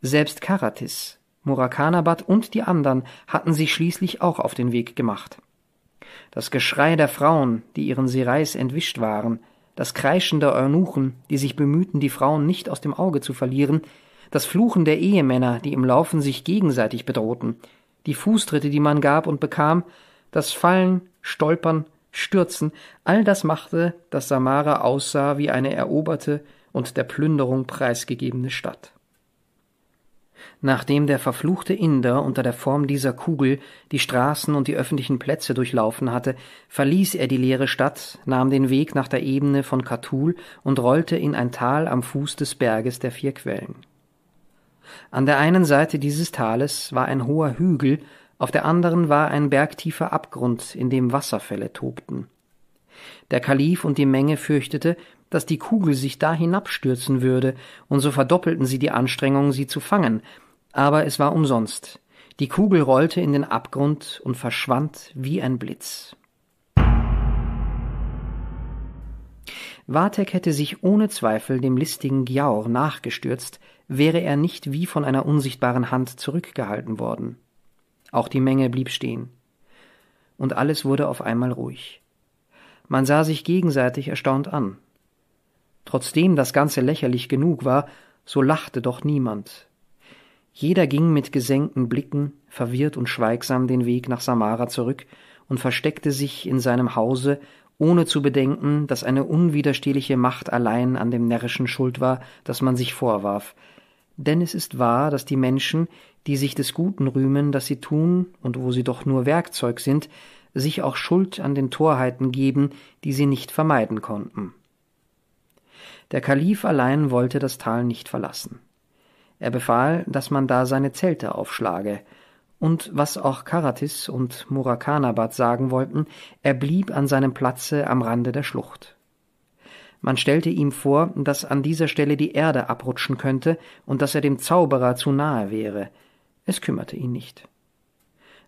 Selbst Karatis, Murakanabat und die anderen hatten sich schließlich auch auf den Weg gemacht. Das Geschrei der Frauen, die ihren Sirais entwischt waren, das Kreischen der Eunuchen, die sich bemühten, die Frauen nicht aus dem Auge zu verlieren, das Fluchen der Ehemänner, die im Laufen sich gegenseitig bedrohten, die Fußtritte, die man gab und bekam, das Fallen, Stolpern, Stürzen, all das machte, dass Samara aussah wie eine eroberte und der Plünderung preisgegebene Stadt. Nachdem der verfluchte Inder unter der Form dieser Kugel die Straßen und die öffentlichen Plätze durchlaufen hatte, verließ er die leere Stadt, nahm den Weg nach der Ebene von Katul und rollte in ein Tal am Fuß des Berges der vier Quellen. An der einen Seite dieses Tales war ein hoher Hügel, auf der anderen war ein bergtiefer Abgrund, in dem Wasserfälle tobten. Der Kalif und die Menge fürchtete, dass die Kugel sich da hinabstürzen würde, und so verdoppelten sie die Anstrengungen, sie zu fangen, aber es war umsonst. Die Kugel rollte in den Abgrund und verschwand wie ein Blitz. Vatek hätte sich ohne Zweifel dem listigen Giaur nachgestürzt, wäre er nicht wie von einer unsichtbaren Hand zurückgehalten worden. Auch die Menge blieb stehen. Und alles wurde auf einmal ruhig. Man sah sich gegenseitig erstaunt an. Trotzdem das Ganze lächerlich genug war, so lachte doch niemand. Jeder ging mit gesenkten Blicken, verwirrt und schweigsam den Weg nach Samara zurück und versteckte sich in seinem Hause, ohne zu bedenken, dass eine unwiderstehliche Macht allein an dem Närrischen schuld war, das man sich vorwarf. Denn es ist wahr, dass die Menschen, die sich des Guten rühmen, das sie tun und wo sie doch nur Werkzeug sind, sich auch Schuld an den Torheiten geben, die sie nicht vermeiden konnten. Der Kalif allein wollte das Tal nicht verlassen. Er befahl, dass man da seine Zelte aufschlage. Und was auch Karatis und Murakanabad sagen wollten, er blieb an seinem Platze am Rande der Schlucht. Man stellte ihm vor, dass an dieser Stelle die Erde abrutschen könnte und dass er dem Zauberer zu nahe wäre. Es kümmerte ihn nicht.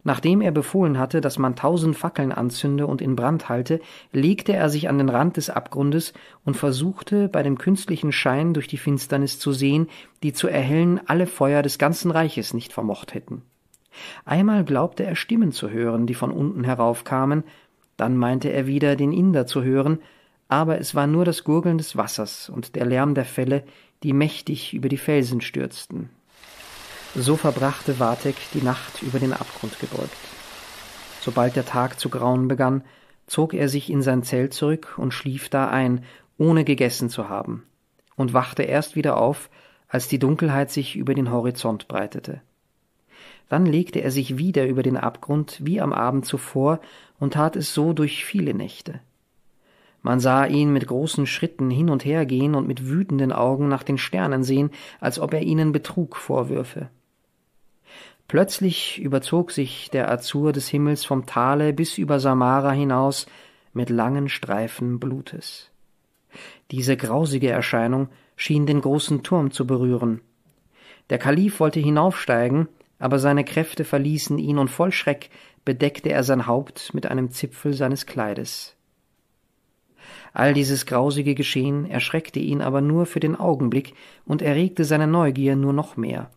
Nachdem er befohlen hatte, dass man tausend Fackeln anzünde und in Brand halte, legte er sich an den Rand des Abgrundes und versuchte, bei dem künstlichen Schein durch die Finsternis zu sehen, die zu erhellen alle Feuer des ganzen Reiches nicht vermocht hätten. Einmal glaubte er Stimmen zu hören, die von unten heraufkamen, dann meinte er wieder, den Inder zu hören, aber es war nur das Gurgeln des Wassers und der Lärm der Fälle, die mächtig über die Felsen stürzten. So verbrachte Vatek die Nacht über den Abgrund gebeugt. Sobald der Tag zu grauen begann, zog er sich in sein Zelt zurück und schlief da ein, ohne gegessen zu haben, und wachte erst wieder auf, als die Dunkelheit sich über den Horizont breitete. Dann legte er sich wieder über den Abgrund wie am Abend zuvor und tat es so durch viele Nächte. Man sah ihn mit großen Schritten hin und her gehen und mit wütenden Augen nach den Sternen sehen, als ob er ihnen Betrug vorwürfe. Plötzlich überzog sich der Azur des Himmels vom Tale bis über Samara hinaus mit langen Streifen Blutes. Diese grausige Erscheinung schien den großen Turm zu berühren. Der Kalif wollte hinaufsteigen, aber seine Kräfte verließen ihn und voll Schreck bedeckte er sein Haupt mit einem Zipfel seines Kleides. All dieses grausige Geschehen erschreckte ihn aber nur für den Augenblick und erregte seine Neugier nur noch mehr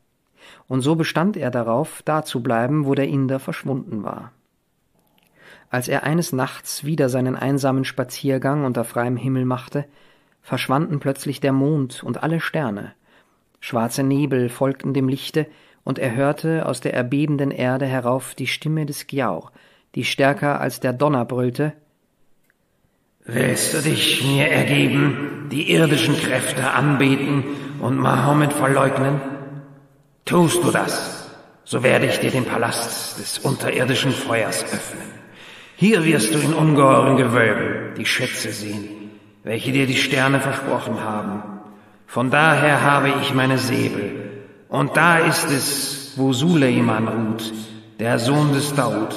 und so bestand er darauf, da zu bleiben, wo der Inder verschwunden war. Als er eines Nachts wieder seinen einsamen Spaziergang unter freiem Himmel machte, verschwanden plötzlich der Mond und alle Sterne. Schwarze Nebel folgten dem Lichte, und er hörte aus der erbebenden Erde herauf die Stimme des Giau, die stärker als der Donner brüllte Willst du dich mir ergeben, die irdischen Kräfte anbeten und Mahomet verleugnen? Tust du das, so werde ich dir den Palast des unterirdischen Feuers öffnen. Hier wirst du in ungeheuren Gewölben die Schätze sehen, welche dir die Sterne versprochen haben. Von daher habe ich meine Säbel, und da ist es, wo Suleiman ruht, der Sohn des Daud,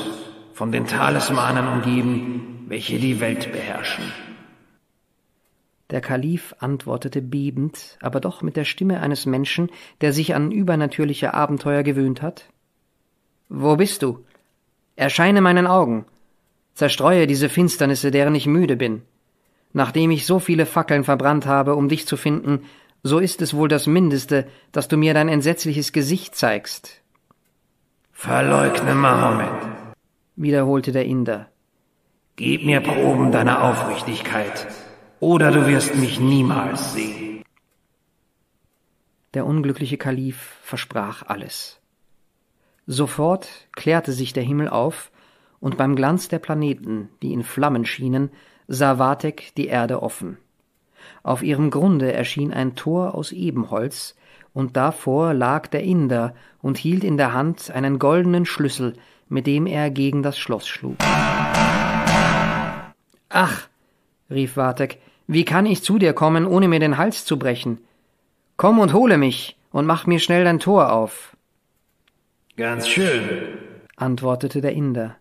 von den Talismanen umgeben, welche die Welt beherrschen. Der Kalif antwortete bebend, aber doch mit der Stimme eines Menschen, der sich an übernatürliche Abenteuer gewöhnt hat. Wo bist du? Erscheine meinen Augen. Zerstreue diese Finsternisse, deren ich müde bin. Nachdem ich so viele Fackeln verbrannt habe, um dich zu finden, so ist es wohl das Mindeste, dass du mir dein entsetzliches Gesicht zeigst. Verleugne Mahomet, wiederholte der Inder. Gib mir Proben deiner Aufrichtigkeit oder du wirst mich niemals sehen. Der unglückliche Kalif versprach alles. Sofort klärte sich der Himmel auf, und beim Glanz der Planeten, die in Flammen schienen, sah Vatek die Erde offen. Auf ihrem Grunde erschien ein Tor aus Ebenholz, und davor lag der Inder und hielt in der Hand einen goldenen Schlüssel, mit dem er gegen das Schloss schlug. Ach, rief Vatek, wie kann ich zu dir kommen, ohne mir den Hals zu brechen? Komm und hole mich und mach mir schnell dein Tor auf. Ganz schön, antwortete der Inder.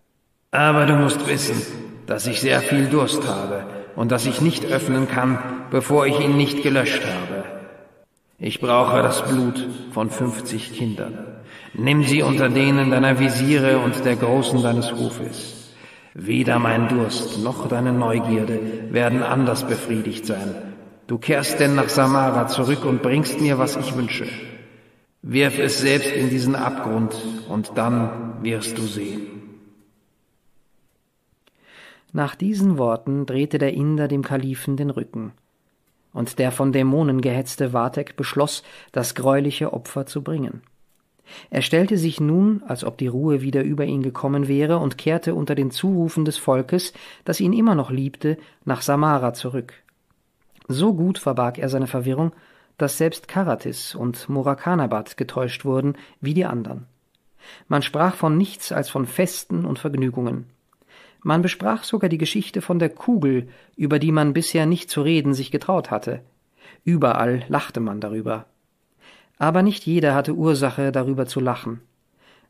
Aber du musst wissen, dass ich sehr viel Durst habe und dass ich nicht öffnen kann, bevor ich ihn nicht gelöscht habe. Ich brauche das Blut von fünfzig Kindern. Nimm sie unter denen deiner Visiere und der Großen deines Hofes. Weder mein Durst noch deine Neugierde werden anders befriedigt sein. Du kehrst denn nach Samara zurück und bringst mir, was ich wünsche. Wirf es selbst in diesen Abgrund, und dann wirst du sehen. Nach diesen Worten drehte der Inder dem Kalifen den Rücken, und der von Dämonen gehetzte Vatek beschloss, das greuliche Opfer zu bringen. Er stellte sich nun, als ob die Ruhe wieder über ihn gekommen wäre, und kehrte unter den Zurufen des Volkes, das ihn immer noch liebte, nach Samara zurück. So gut verbarg er seine Verwirrung, dass selbst Karatis und Murakanabat getäuscht wurden, wie die anderen. Man sprach von nichts als von Festen und Vergnügungen. Man besprach sogar die Geschichte von der Kugel, über die man bisher nicht zu reden sich getraut hatte. Überall lachte man darüber. Aber nicht jeder hatte Ursache, darüber zu lachen.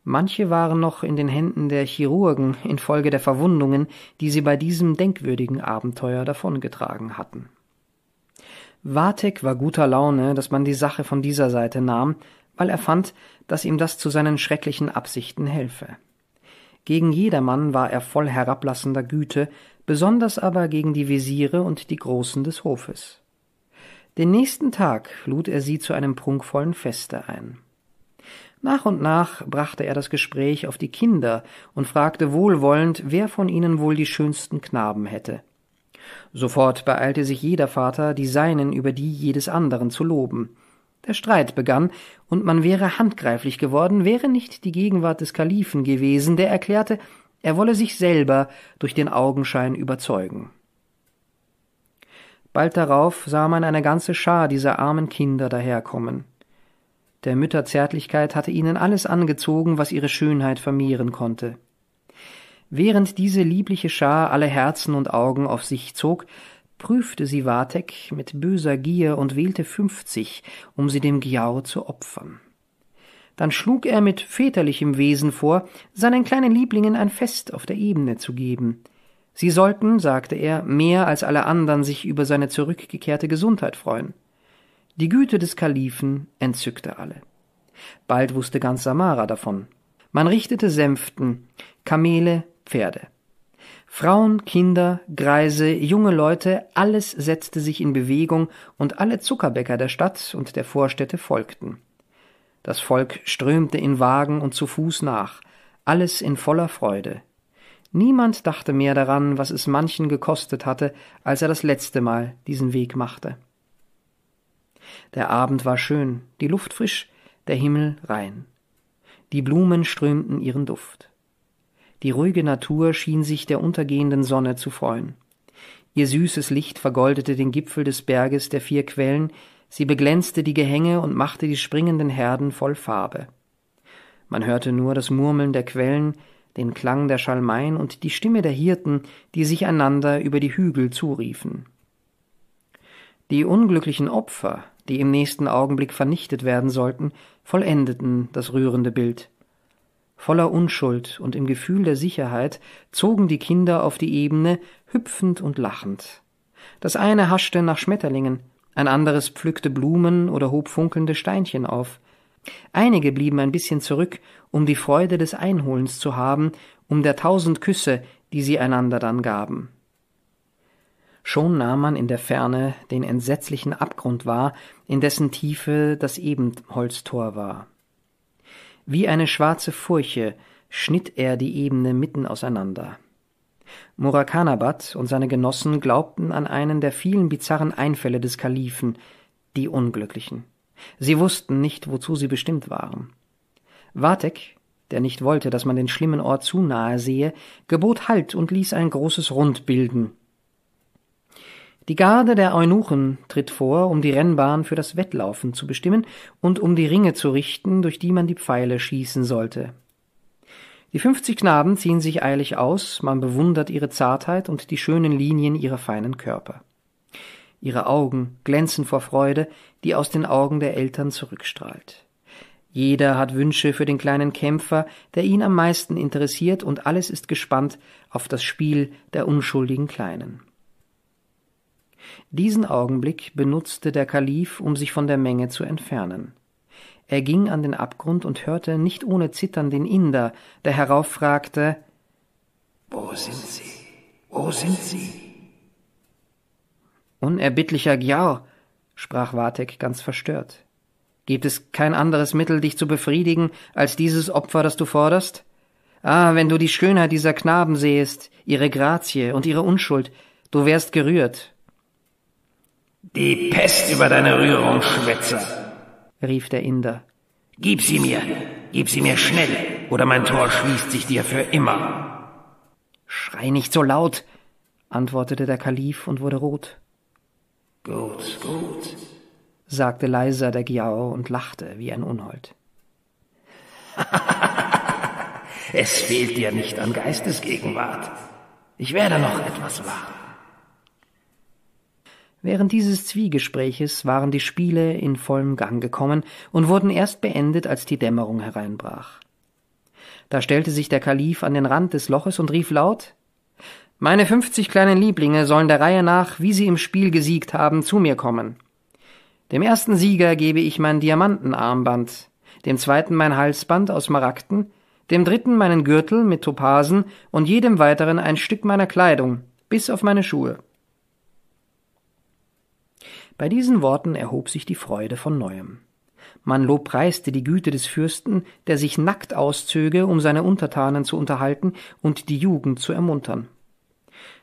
Manche waren noch in den Händen der Chirurgen infolge der Verwundungen, die sie bei diesem denkwürdigen Abenteuer davongetragen hatten. Vatek war guter Laune, dass man die Sache von dieser Seite nahm, weil er fand, dass ihm das zu seinen schrecklichen Absichten helfe. Gegen jedermann war er voll herablassender Güte, besonders aber gegen die Wesire und die Großen des Hofes. Den nächsten Tag lud er sie zu einem prunkvollen Feste ein. Nach und nach brachte er das Gespräch auf die Kinder und fragte wohlwollend, wer von ihnen wohl die schönsten Knaben hätte. Sofort beeilte sich jeder Vater, die seinen über die jedes anderen zu loben. Der Streit begann, und man wäre handgreiflich geworden, wäre nicht die Gegenwart des Kalifen gewesen, der erklärte, er wolle sich selber durch den Augenschein überzeugen. Bald darauf sah man eine ganze Schar dieser armen Kinder daherkommen. Der Mütter Zärtlichkeit hatte ihnen alles angezogen, was ihre Schönheit vermehren konnte. Während diese liebliche Schar alle Herzen und Augen auf sich zog, prüfte sie Vatek mit böser Gier und wählte fünfzig, um sie dem Giau zu opfern. Dann schlug er mit väterlichem Wesen vor, seinen kleinen Lieblingen ein Fest auf der Ebene zu geben – Sie sollten, sagte er, mehr als alle anderen sich über seine zurückgekehrte Gesundheit freuen. Die Güte des Kalifen entzückte alle. Bald wusste ganz Samara davon. Man richtete Sänften, Kamele, Pferde. Frauen, Kinder, Greise, junge Leute, alles setzte sich in Bewegung und alle Zuckerbäcker der Stadt und der Vorstädte folgten. Das Volk strömte in Wagen und zu Fuß nach, alles in voller Freude. Niemand dachte mehr daran, was es manchen gekostet hatte, als er das letzte Mal diesen Weg machte. Der Abend war schön, die Luft frisch, der Himmel rein. Die Blumen strömten ihren Duft. Die ruhige Natur schien sich der untergehenden Sonne zu freuen. Ihr süßes Licht vergoldete den Gipfel des Berges der vier Quellen, sie beglänzte die Gehänge und machte die springenden Herden voll Farbe. Man hörte nur das Murmeln der Quellen, den Klang der Schalmein und die Stimme der Hirten, die sich einander über die Hügel zuriefen. Die unglücklichen Opfer, die im nächsten Augenblick vernichtet werden sollten, vollendeten das rührende Bild. Voller Unschuld und im Gefühl der Sicherheit zogen die Kinder auf die Ebene, hüpfend und lachend. Das eine haschte nach Schmetterlingen, ein anderes pflückte Blumen oder hob funkelnde Steinchen auf, Einige blieben ein bisschen zurück, um die Freude des Einholens zu haben, um der tausend Küsse, die sie einander dann gaben. Schon nahm man in der Ferne den entsetzlichen Abgrund wahr, in dessen Tiefe das Ebenholztor war. Wie eine schwarze Furche schnitt er die Ebene mitten auseinander. Murakanabat und seine Genossen glaubten an einen der vielen bizarren Einfälle des Kalifen, die Unglücklichen. Sie wussten nicht, wozu sie bestimmt waren. Wartek, der nicht wollte, dass man den schlimmen Ort zu nahe sehe, gebot Halt und ließ ein großes Rund bilden. Die Garde der Eunuchen tritt vor, um die Rennbahn für das Wettlaufen zu bestimmen und um die Ringe zu richten, durch die man die Pfeile schießen sollte. Die fünfzig Knaben ziehen sich eilig aus, man bewundert ihre Zartheit und die schönen Linien ihrer feinen Körper. Ihre Augen glänzen vor Freude, die aus den Augen der Eltern zurückstrahlt. Jeder hat Wünsche für den kleinen Kämpfer, der ihn am meisten interessiert, und alles ist gespannt auf das Spiel der unschuldigen Kleinen. Diesen Augenblick benutzte der Kalif, um sich von der Menge zu entfernen. Er ging an den Abgrund und hörte nicht ohne Zittern den Inder, der herauffragte Wo sind Sie? Wo sind Sie? Unerbittlicher Giaur, sprach Wartek ganz verstört. Gibt es kein anderes Mittel, dich zu befriedigen, als dieses Opfer, das du forderst? Ah, wenn du die Schönheit dieser Knaben sähest, ihre Grazie und ihre Unschuld, du wärst gerührt. Die Pest über deine Rührung, Schwätzer, rief der Inder. Gib sie mir, gib sie mir schnell, oder mein Tor schließt sich dir für immer. Schrei nicht so laut, antwortete der Kalif und wurde rot. Gut, gut, sagte leiser der Giaur und lachte wie ein Unhold. es fehlt dir nicht an Geistesgegenwart. Ich werde noch etwas warten. Während dieses Zwiegespräches waren die Spiele in vollem Gang gekommen und wurden erst beendet, als die Dämmerung hereinbrach. Da stellte sich der Kalif an den Rand des Loches und rief laut meine 50 kleinen Lieblinge sollen der Reihe nach, wie sie im Spiel gesiegt haben, zu mir kommen. Dem ersten Sieger gebe ich mein Diamantenarmband, dem zweiten mein Halsband aus Maragden, dem dritten meinen Gürtel mit Topasen und jedem weiteren ein Stück meiner Kleidung, bis auf meine Schuhe. Bei diesen Worten erhob sich die Freude von neuem. Man lobpreiste die Güte des Fürsten, der sich nackt auszöge, um seine Untertanen zu unterhalten und die Jugend zu ermuntern.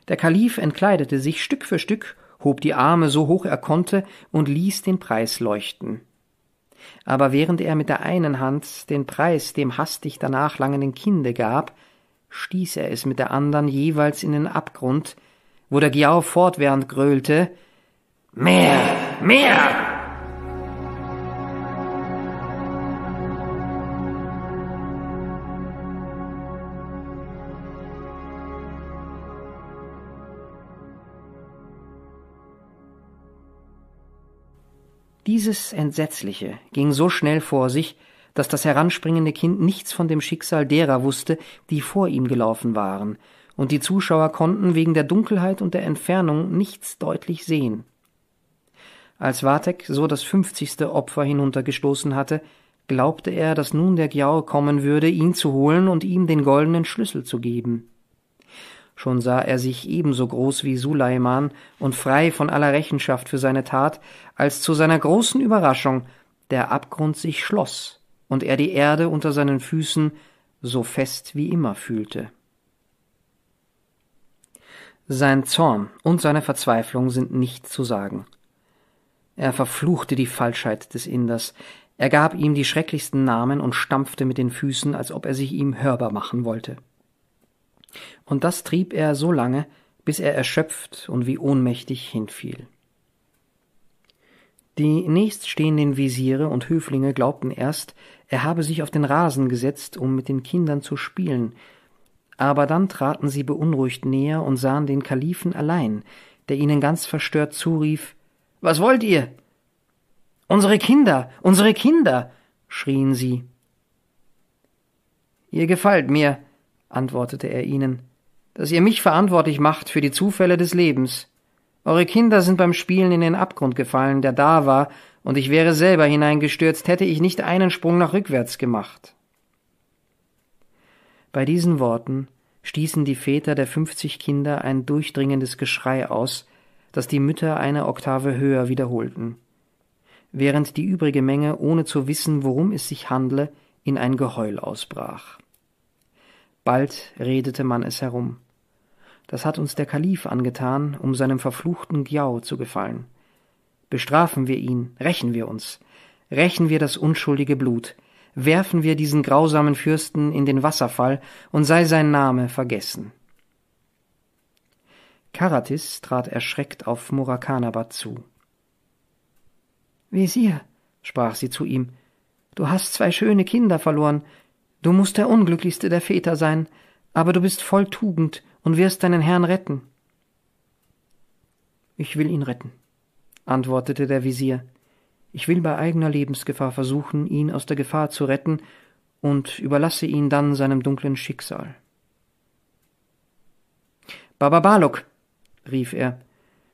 Der Kalif entkleidete sich Stück für Stück, hob die Arme so hoch er konnte und ließ den Preis leuchten. Aber während er mit der einen Hand den Preis dem hastig danach langenden Kinde gab, stieß er es mit der anderen jeweils in den Abgrund, wo der Giau fortwährend gröhlte Mehr, mehr, Dieses Entsetzliche ging so schnell vor sich, dass das heranspringende Kind nichts von dem Schicksal derer wusste, die vor ihm gelaufen waren, und die Zuschauer konnten wegen der Dunkelheit und der Entfernung nichts deutlich sehen. Als Vatek so das fünfzigste Opfer hinuntergestoßen hatte, glaubte er, dass nun der Giaur kommen würde, ihn zu holen und ihm den goldenen Schlüssel zu geben. Schon sah er sich ebenso groß wie Suleiman und frei von aller Rechenschaft für seine Tat, als zu seiner großen Überraschung der Abgrund sich schloss und er die Erde unter seinen Füßen so fest wie immer fühlte. Sein Zorn und seine Verzweiflung sind nicht zu sagen. Er verfluchte die Falschheit des Inders, er gab ihm die schrecklichsten Namen und stampfte mit den Füßen, als ob er sich ihm hörbar machen wollte. Und das trieb er so lange, bis er erschöpft und wie ohnmächtig hinfiel. Die nächststehenden Visiere und Höflinge glaubten erst, er habe sich auf den Rasen gesetzt, um mit den Kindern zu spielen, aber dann traten sie beunruhigt näher und sahen den Kalifen allein, der ihnen ganz verstört zurief Was wollt ihr? Unsere Kinder. Unsere Kinder. schrien sie. Ihr gefallt mir, antwortete er ihnen, dass ihr mich verantwortlich macht für die Zufälle des Lebens. Eure Kinder sind beim Spielen in den Abgrund gefallen, der da war, und ich wäre selber hineingestürzt, hätte ich nicht einen Sprung nach rückwärts gemacht. Bei diesen Worten stießen die Väter der fünfzig Kinder ein durchdringendes Geschrei aus, das die Mütter eine Oktave höher wiederholten, während die übrige Menge, ohne zu wissen, worum es sich handle, in ein Geheul ausbrach. Bald redete man es herum. Das hat uns der Kalif angetan, um seinem verfluchten Giau zu gefallen. Bestrafen wir ihn, rächen wir uns, rächen wir das unschuldige Blut, werfen wir diesen grausamen Fürsten in den Wasserfall und sei sein Name vergessen. Karatis trat erschreckt auf Murakanabad zu. Wesir, sprach sie zu ihm, du hast zwei schöne Kinder verloren, Du musst der unglücklichste der Väter sein, aber du bist voll Tugend und wirst deinen Herrn retten. Ich will ihn retten, antwortete der Visier. Ich will bei eigener Lebensgefahr versuchen, ihn aus der Gefahr zu retten und überlasse ihn dann seinem dunklen Schicksal. Baba Baluk, rief er,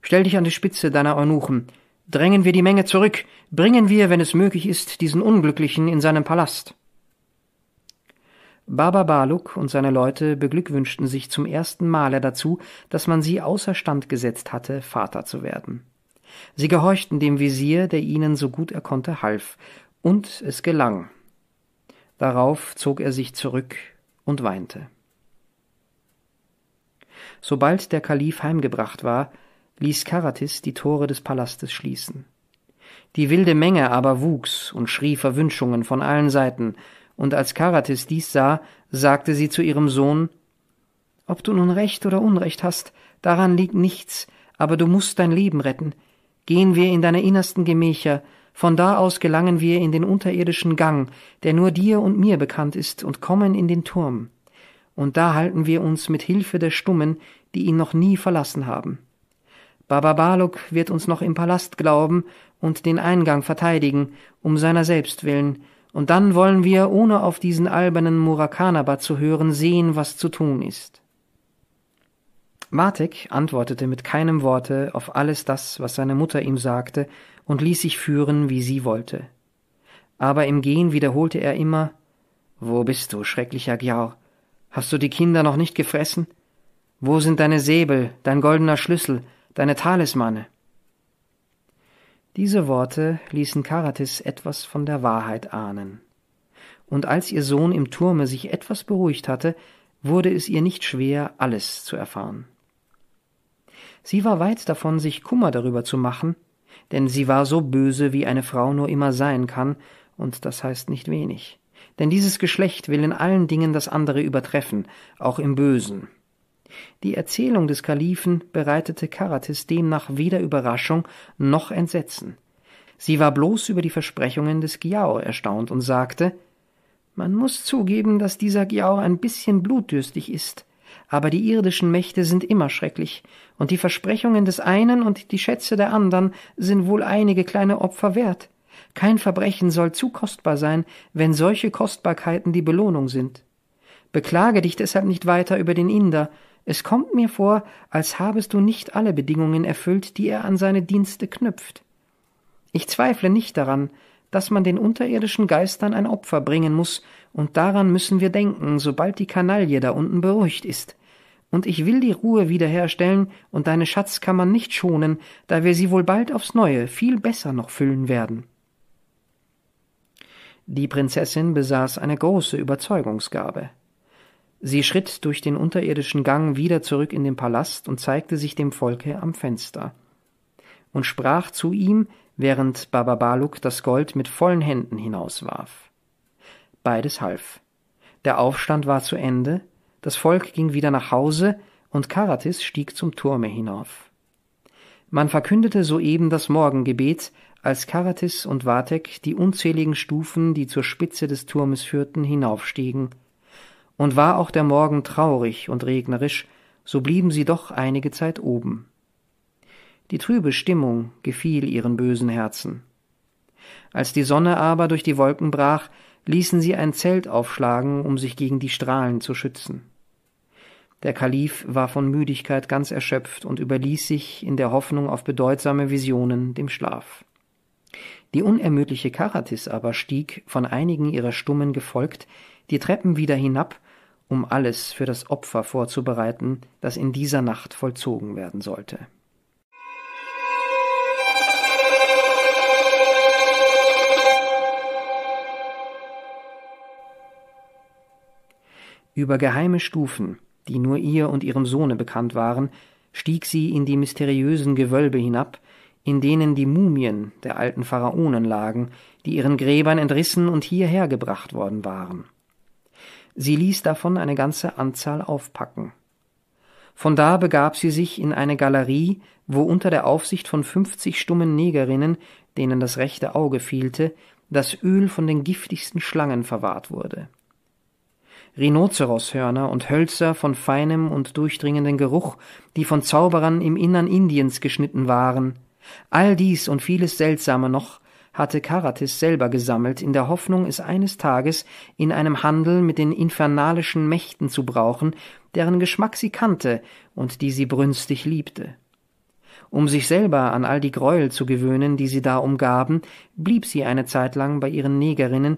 stell dich an die Spitze deiner Eunuchen. Drängen wir die Menge zurück. Bringen wir, wenn es möglich ist, diesen Unglücklichen in seinen Palast. Baba Baluk und seine Leute beglückwünschten sich zum ersten Male dazu, dass man sie außerstand gesetzt hatte, Vater zu werden. Sie gehorchten dem Visier, der ihnen so gut er konnte half, und es gelang. Darauf zog er sich zurück und weinte. Sobald der Kalif heimgebracht war, ließ Karatis die Tore des Palastes schließen. Die wilde Menge aber wuchs und schrie Verwünschungen von allen Seiten, und als Karates dies sah, sagte sie zu ihrem Sohn Ob du nun Recht oder Unrecht hast, daran liegt nichts, aber du musst dein Leben retten. Gehen wir in deine innersten Gemächer, von da aus gelangen wir in den unterirdischen Gang, der nur dir und mir bekannt ist, und kommen in den Turm. Und da halten wir uns mit Hilfe der Stummen, die ihn noch nie verlassen haben. Baba Baluk wird uns noch im Palast glauben und den Eingang verteidigen, um seiner selbst willen, und dann wollen wir, ohne auf diesen albernen Murakanaba zu hören, sehen, was zu tun ist. Matek antwortete mit keinem Worte auf alles das, was seine Mutter ihm sagte, und ließ sich führen, wie sie wollte. Aber im Gehen wiederholte er immer Wo bist du, schrecklicher Gjaur? Hast du die Kinder noch nicht gefressen? Wo sind deine Säbel, dein goldener Schlüssel, deine Talismane? Diese Worte ließen Karatis etwas von der Wahrheit ahnen. Und als ihr Sohn im Turme sich etwas beruhigt hatte, wurde es ihr nicht schwer, alles zu erfahren. Sie war weit davon, sich Kummer darüber zu machen, denn sie war so böse, wie eine Frau nur immer sein kann, und das heißt nicht wenig. Denn dieses Geschlecht will in allen Dingen das andere übertreffen, auch im Bösen. Die Erzählung des Kalifen bereitete Karatis demnach weder Überraschung noch Entsetzen. Sie war bloß über die Versprechungen des Giao erstaunt und sagte Man muß zugeben, dass dieser Giao ein bisschen blutdürstig ist, aber die irdischen Mächte sind immer schrecklich, und die Versprechungen des einen und die Schätze der andern sind wohl einige kleine Opfer wert. Kein Verbrechen soll zu kostbar sein, wenn solche Kostbarkeiten die Belohnung sind. Beklage dich deshalb nicht weiter über den Inder, es kommt mir vor, als habest du nicht alle Bedingungen erfüllt, die er an seine Dienste knüpft. Ich zweifle nicht daran, dass man den unterirdischen Geistern ein Opfer bringen muss, und daran müssen wir denken, sobald die Kanaille da unten beruhigt ist. Und ich will die Ruhe wiederherstellen und deine Schatzkammern nicht schonen, da wir sie wohl bald aufs neue viel besser noch füllen werden. Die Prinzessin besaß eine große Überzeugungsgabe. Sie schritt durch den unterirdischen Gang wieder zurück in den Palast und zeigte sich dem Volke am Fenster und sprach zu ihm, während Baba Baluk das Gold mit vollen Händen hinauswarf. Beides half. Der Aufstand war zu Ende, das Volk ging wieder nach Hause und Karatis stieg zum Turme hinauf. Man verkündete soeben das Morgengebet, als Karatis und Vatek die unzähligen Stufen, die zur Spitze des Turmes führten, hinaufstiegen – und war auch der Morgen traurig und regnerisch, so blieben sie doch einige Zeit oben. Die trübe Stimmung gefiel ihren bösen Herzen. Als die Sonne aber durch die Wolken brach, ließen sie ein Zelt aufschlagen, um sich gegen die Strahlen zu schützen. Der Kalif war von Müdigkeit ganz erschöpft und überließ sich in der Hoffnung auf bedeutsame Visionen dem Schlaf. Die unermüdliche Karatis aber stieg, von einigen ihrer Stummen gefolgt, die Treppen wieder hinab, um alles für das Opfer vorzubereiten, das in dieser Nacht vollzogen werden sollte. Über geheime Stufen, die nur ihr und ihrem Sohne bekannt waren, stieg sie in die mysteriösen Gewölbe hinab, in denen die Mumien der alten Pharaonen lagen, die ihren Gräbern entrissen und hierher gebracht worden waren. Sie ließ davon eine ganze Anzahl aufpacken. Von da begab sie sich in eine Galerie, wo unter der Aufsicht von fünfzig stummen Negerinnen, denen das rechte Auge fehlte, das Öl von den giftigsten Schlangen verwahrt wurde. Rhinozeroshörner und Hölzer von feinem und durchdringenden Geruch, die von Zauberern im Innern Indiens geschnitten waren, all dies und vieles seltsame noch hatte Karates selber gesammelt, in der Hoffnung, es eines Tages in einem Handel mit den infernalischen Mächten zu brauchen, deren Geschmack sie kannte und die sie brünstig liebte. Um sich selber an all die Gräuel zu gewöhnen, die sie da umgaben, blieb sie eine Zeit lang bei ihren Negerinnen,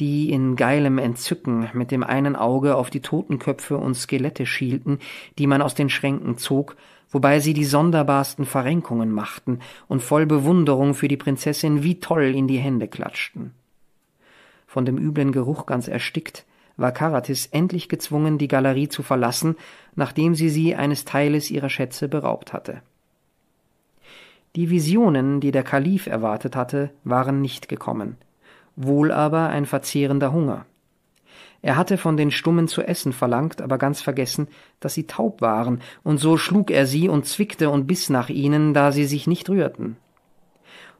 die in geilem Entzücken mit dem einen Auge auf die Totenköpfe und Skelette schielten, die man aus den Schränken zog, wobei sie die sonderbarsten Verrenkungen machten und voll Bewunderung für die Prinzessin wie toll in die Hände klatschten. Von dem üblen Geruch ganz erstickt, war Karatis endlich gezwungen, die Galerie zu verlassen, nachdem sie sie eines Teiles ihrer Schätze beraubt hatte. Die Visionen, die der Kalif erwartet hatte, waren nicht gekommen wohl aber ein verzehrender Hunger. Er hatte von den Stummen zu essen verlangt, aber ganz vergessen, dass sie taub waren, und so schlug er sie und zwickte und biss nach ihnen, da sie sich nicht rührten.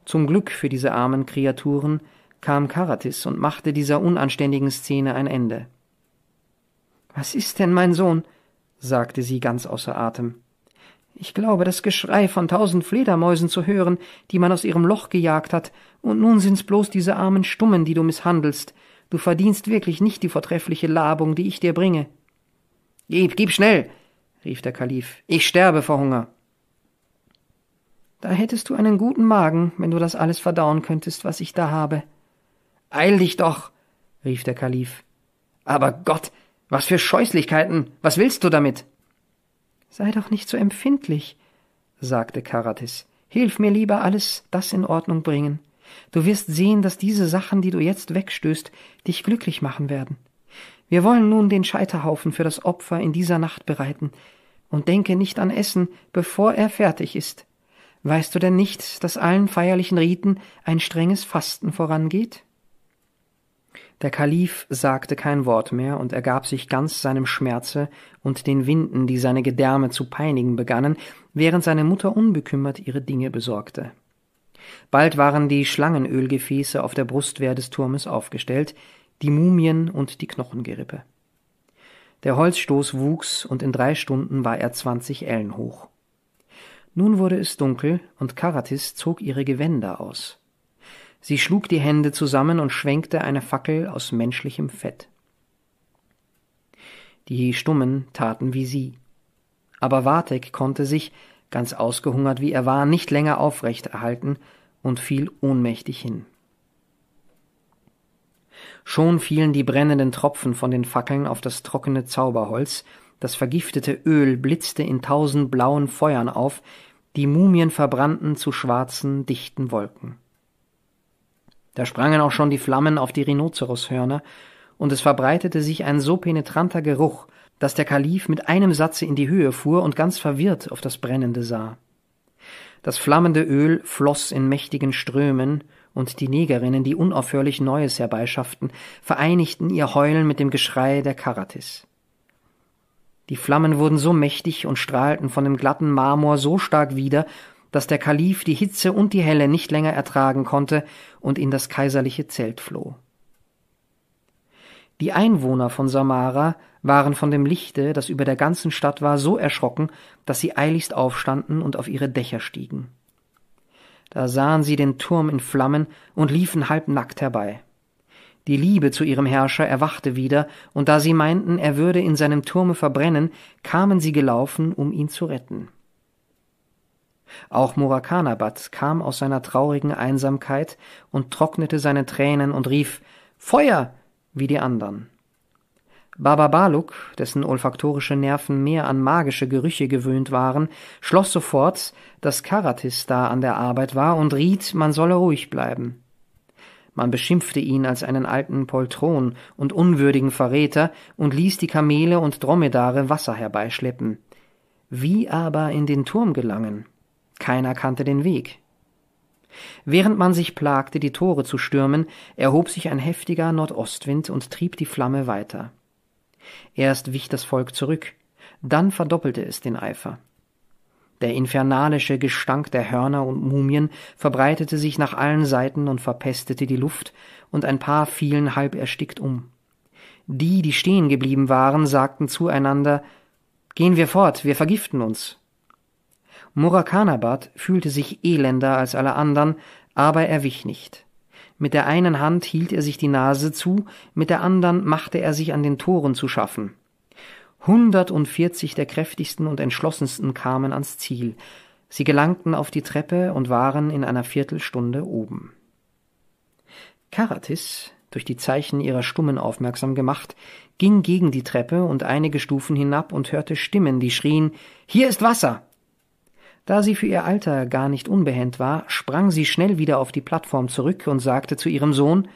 Zum Glück für diese armen Kreaturen kam Karatis und machte dieser unanständigen Szene ein Ende. Was ist denn, mein Sohn? sagte sie ganz außer Atem. Ich glaube, das Geschrei von tausend Fledermäusen zu hören, die man aus ihrem Loch gejagt hat, und nun sind's bloß diese armen Stummen, die du misshandelst. Du verdienst wirklich nicht die vortreffliche Labung, die ich dir bringe. Gib, gib schnell, rief der Kalif, ich sterbe vor Hunger. Da hättest du einen guten Magen, wenn du das alles verdauen könntest, was ich da habe. Eil dich doch, rief der Kalif. Aber Gott, was für Scheußlichkeiten, was willst du damit? Sei doch nicht so empfindlich, sagte Karatis. Hilf mir lieber alles das in Ordnung bringen. Du wirst sehen, dass diese Sachen, die du jetzt wegstößt, dich glücklich machen werden. Wir wollen nun den Scheiterhaufen für das Opfer in dieser Nacht bereiten. Und denke nicht an Essen, bevor er fertig ist. Weißt du denn nicht, dass allen feierlichen Riten ein strenges Fasten vorangeht? Der Kalif sagte kein Wort mehr und ergab sich ganz seinem Schmerze und den Winden, die seine Gedärme zu peinigen begannen, während seine Mutter unbekümmert ihre Dinge besorgte. Bald waren die Schlangenölgefäße auf der Brustwehr des Turmes aufgestellt, die Mumien und die Knochengerippe. Der Holzstoß wuchs und in drei Stunden war er zwanzig Ellen hoch. Nun wurde es dunkel und Karatis zog ihre Gewänder aus. Sie schlug die Hände zusammen und schwenkte eine Fackel aus menschlichem Fett. Die Stummen taten wie sie. Aber Wartek konnte sich, ganz ausgehungert wie er war, nicht länger aufrecht erhalten und fiel ohnmächtig hin. Schon fielen die brennenden Tropfen von den Fackeln auf das trockene Zauberholz, das vergiftete Öl blitzte in tausend blauen Feuern auf, die Mumien verbrannten zu schwarzen, dichten Wolken. Da sprangen auch schon die Flammen auf die Rhinozeroshörner, und es verbreitete sich ein so penetranter Geruch, dass der Kalif mit einem Satze in die Höhe fuhr und ganz verwirrt auf das Brennende sah. Das flammende Öl floss in mächtigen Strömen, und die Negerinnen, die unaufhörlich Neues herbeischafften, vereinigten ihr Heulen mit dem Geschrei der Karatis. Die Flammen wurden so mächtig und strahlten von dem glatten Marmor so stark wieder, dass der Kalif die Hitze und die Helle nicht länger ertragen konnte und in das kaiserliche Zelt floh. Die Einwohner von Samara waren von dem Lichte, das über der ganzen Stadt war, so erschrocken, dass sie eiligst aufstanden und auf ihre Dächer stiegen. Da sahen sie den Turm in Flammen und liefen halbnackt herbei. Die Liebe zu ihrem Herrscher erwachte wieder, und da sie meinten, er würde in seinem Turme verbrennen, kamen sie gelaufen, um ihn zu retten. Auch Murakanabad kam aus seiner traurigen Einsamkeit und trocknete seine Tränen und rief Feuer wie die anderen. Baba Baluk, dessen olfaktorische Nerven mehr an magische Gerüche gewöhnt waren, schloss sofort, dass Karatis da an der Arbeit war und riet, man solle ruhig bleiben. Man beschimpfte ihn als einen alten Poltron und unwürdigen Verräter und ließ die Kamele und Dromedare Wasser herbeischleppen. Wie aber in den Turm gelangen? Keiner kannte den Weg. Während man sich plagte, die Tore zu stürmen, erhob sich ein heftiger Nordostwind und trieb die Flamme weiter. Erst wich das Volk zurück, dann verdoppelte es den Eifer. Der infernalische Gestank der Hörner und Mumien verbreitete sich nach allen Seiten und verpestete die Luft, und ein paar fielen halb erstickt um. Die, die stehen geblieben waren, sagten zueinander Gehen wir fort, wir vergiften uns. Murakanabad fühlte sich elender als alle anderen, aber er wich nicht. Mit der einen Hand hielt er sich die Nase zu, mit der anderen machte er sich an den Toren zu schaffen. Hundertundvierzig der kräftigsten und entschlossensten kamen ans Ziel. Sie gelangten auf die Treppe und waren in einer Viertelstunde oben. Karatis, durch die Zeichen ihrer Stummen aufmerksam gemacht, ging gegen die Treppe und einige Stufen hinab und hörte Stimmen, die schrien Hier ist Wasser. Da sie für ihr Alter gar nicht unbehend war, sprang sie schnell wieder auf die Plattform zurück und sagte zu ihrem Sohn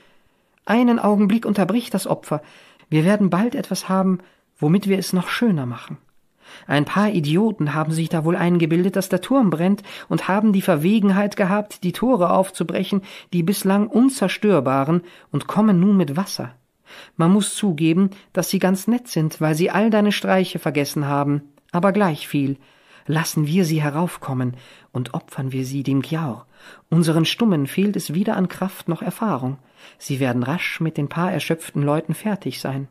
Einen Augenblick unterbrich das Opfer, wir werden bald etwas haben, womit wir es noch schöner machen. Ein paar Idioten haben sich da wohl eingebildet, dass der Turm brennt und haben die Verwegenheit gehabt, die Tore aufzubrechen, die bislang unzerstörbaren, und kommen nun mit Wasser. Man muß zugeben, dass sie ganz nett sind, weil sie all deine Streiche vergessen haben, aber gleich viel, lassen wir sie heraufkommen und opfern wir sie dem Giaur. Unseren Stummen fehlt es weder an Kraft noch Erfahrung. Sie werden rasch mit den paar erschöpften Leuten fertig sein.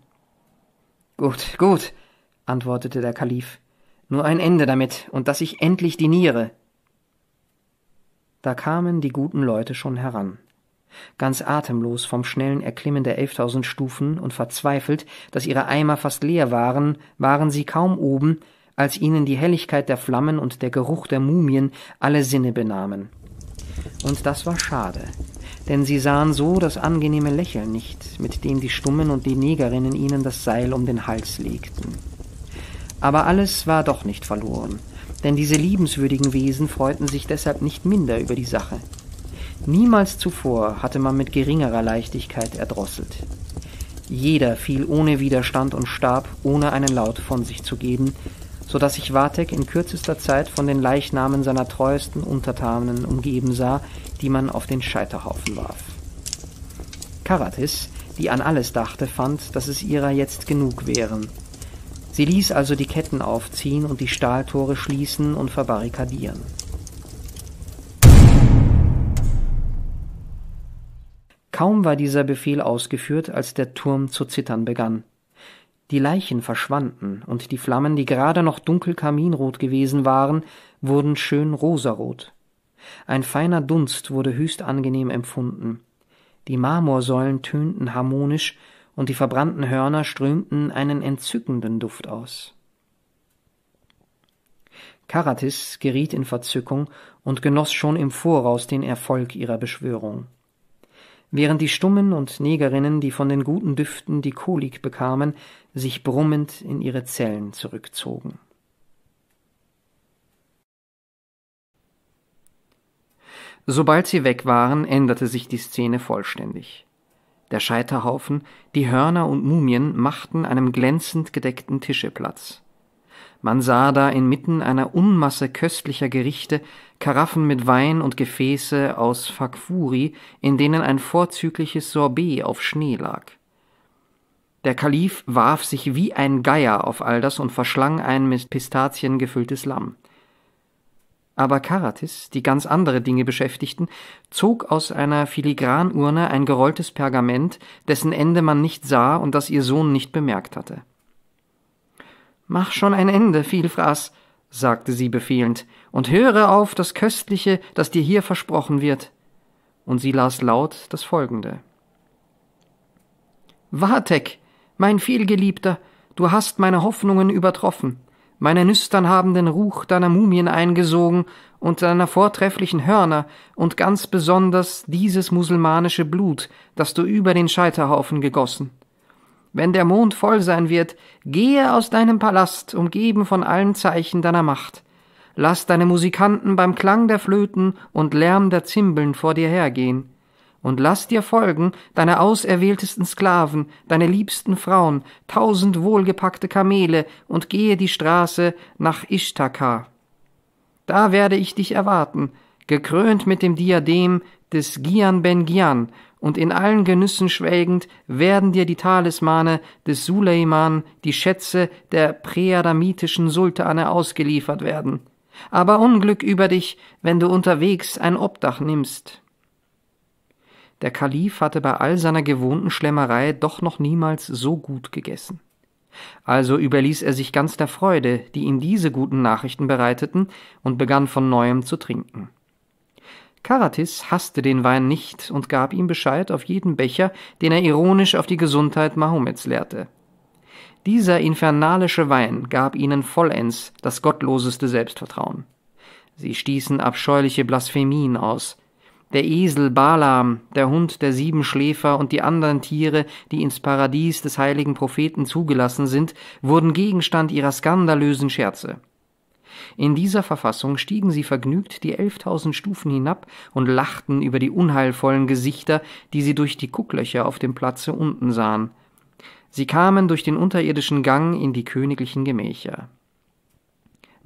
Gut, gut, antwortete der Kalif. Nur ein Ende damit und dass ich endlich diniere. Da kamen die guten Leute schon heran. Ganz atemlos vom schnellen Erklimmen der elftausend Stufen und verzweifelt, dass ihre Eimer fast leer waren, waren sie kaum oben, als ihnen die Helligkeit der Flammen und der Geruch der Mumien alle Sinne benahmen. Und das war schade, denn sie sahen so das angenehme Lächeln nicht, mit dem die Stummen und die Negerinnen ihnen das Seil um den Hals legten. Aber alles war doch nicht verloren, denn diese liebenswürdigen Wesen freuten sich deshalb nicht minder über die Sache. Niemals zuvor hatte man mit geringerer Leichtigkeit erdrosselt. Jeder fiel ohne Widerstand und starb, ohne einen Laut von sich zu geben, so dass sich Vatek in kürzester Zeit von den Leichnamen seiner treuesten Untertanen umgeben sah, die man auf den Scheiterhaufen warf. Karatis, die an alles dachte, fand, dass es ihrer jetzt genug wären. Sie ließ also die Ketten aufziehen und die Stahltore schließen und verbarrikadieren. Kaum war dieser Befehl ausgeführt, als der Turm zu zittern begann. Die Leichen verschwanden, und die Flammen, die gerade noch dunkel kaminrot gewesen waren, wurden schön rosarot. Ein feiner Dunst wurde höchst angenehm empfunden. Die Marmorsäulen tönten harmonisch, und die verbrannten Hörner strömten einen entzückenden Duft aus. Karatis geriet in Verzückung und genoss schon im Voraus den Erfolg ihrer Beschwörung. Während die Stummen und Negerinnen, die von den guten Düften die Kolik bekamen, sich brummend in ihre Zellen zurückzogen. Sobald sie weg waren, änderte sich die Szene vollständig. Der Scheiterhaufen, die Hörner und Mumien machten einem glänzend gedeckten Tische Platz. Man sah da inmitten einer Unmasse köstlicher Gerichte Karaffen mit Wein und Gefäße aus Fakfuri, in denen ein vorzügliches Sorbet auf Schnee lag. Der Kalif warf sich wie ein Geier auf all das und verschlang ein mit Pistazien gefülltes Lamm. Aber Karatis, die ganz andere Dinge beschäftigten, zog aus einer Filigranurne ein gerolltes Pergament, dessen Ende man nicht sah und das ihr Sohn nicht bemerkt hatte. Mach schon ein Ende, Vielfraß, sagte sie befehlend, und höre auf das Köstliche, das dir hier versprochen wird. Und sie las laut das folgende. Vatek, mein vielgeliebter, du hast meine Hoffnungen übertroffen. Meine Nüstern haben den Ruch deiner Mumien eingesogen und deiner vortrefflichen Hörner und ganz besonders dieses musulmanische Blut, das du über den Scheiterhaufen gegossen. Wenn der Mond voll sein wird, gehe aus deinem Palast, umgeben von allen Zeichen deiner Macht. Lass deine Musikanten beim Klang der Flöten und Lärm der Zimbeln vor dir hergehen und lass dir folgen deine auserwähltesten Sklaven, deine liebsten Frauen, tausend wohlgepackte Kamele und gehe die Straße nach Ishtaka. Da werde ich dich erwarten, gekrönt mit dem Diadem des Gian ben Gian, und in allen Genüssen schwelgend werden dir die Talismane des Suleiman, die Schätze der präadamitischen Sultane ausgeliefert werden. Aber Unglück über dich, wenn du unterwegs ein Obdach nimmst. Der Kalif hatte bei all seiner gewohnten Schlemmerei doch noch niemals so gut gegessen. Also überließ er sich ganz der Freude, die ihm diese guten Nachrichten bereiteten, und begann von neuem zu trinken. Karatis hasste den Wein nicht und gab ihm Bescheid auf jeden Becher, den er ironisch auf die Gesundheit Mahomets lehrte. Dieser infernalische Wein gab ihnen vollends das gottloseste Selbstvertrauen. Sie stießen abscheuliche Blasphemien aus, der Esel Balaam, der Hund der sieben Schläfer und die anderen Tiere, die ins Paradies des heiligen Propheten zugelassen sind, wurden Gegenstand ihrer skandalösen Scherze. In dieser Verfassung stiegen sie vergnügt die elftausend Stufen hinab und lachten über die unheilvollen Gesichter, die sie durch die Kucklöcher auf dem Platze unten sahen. Sie kamen durch den unterirdischen Gang in die königlichen Gemächer.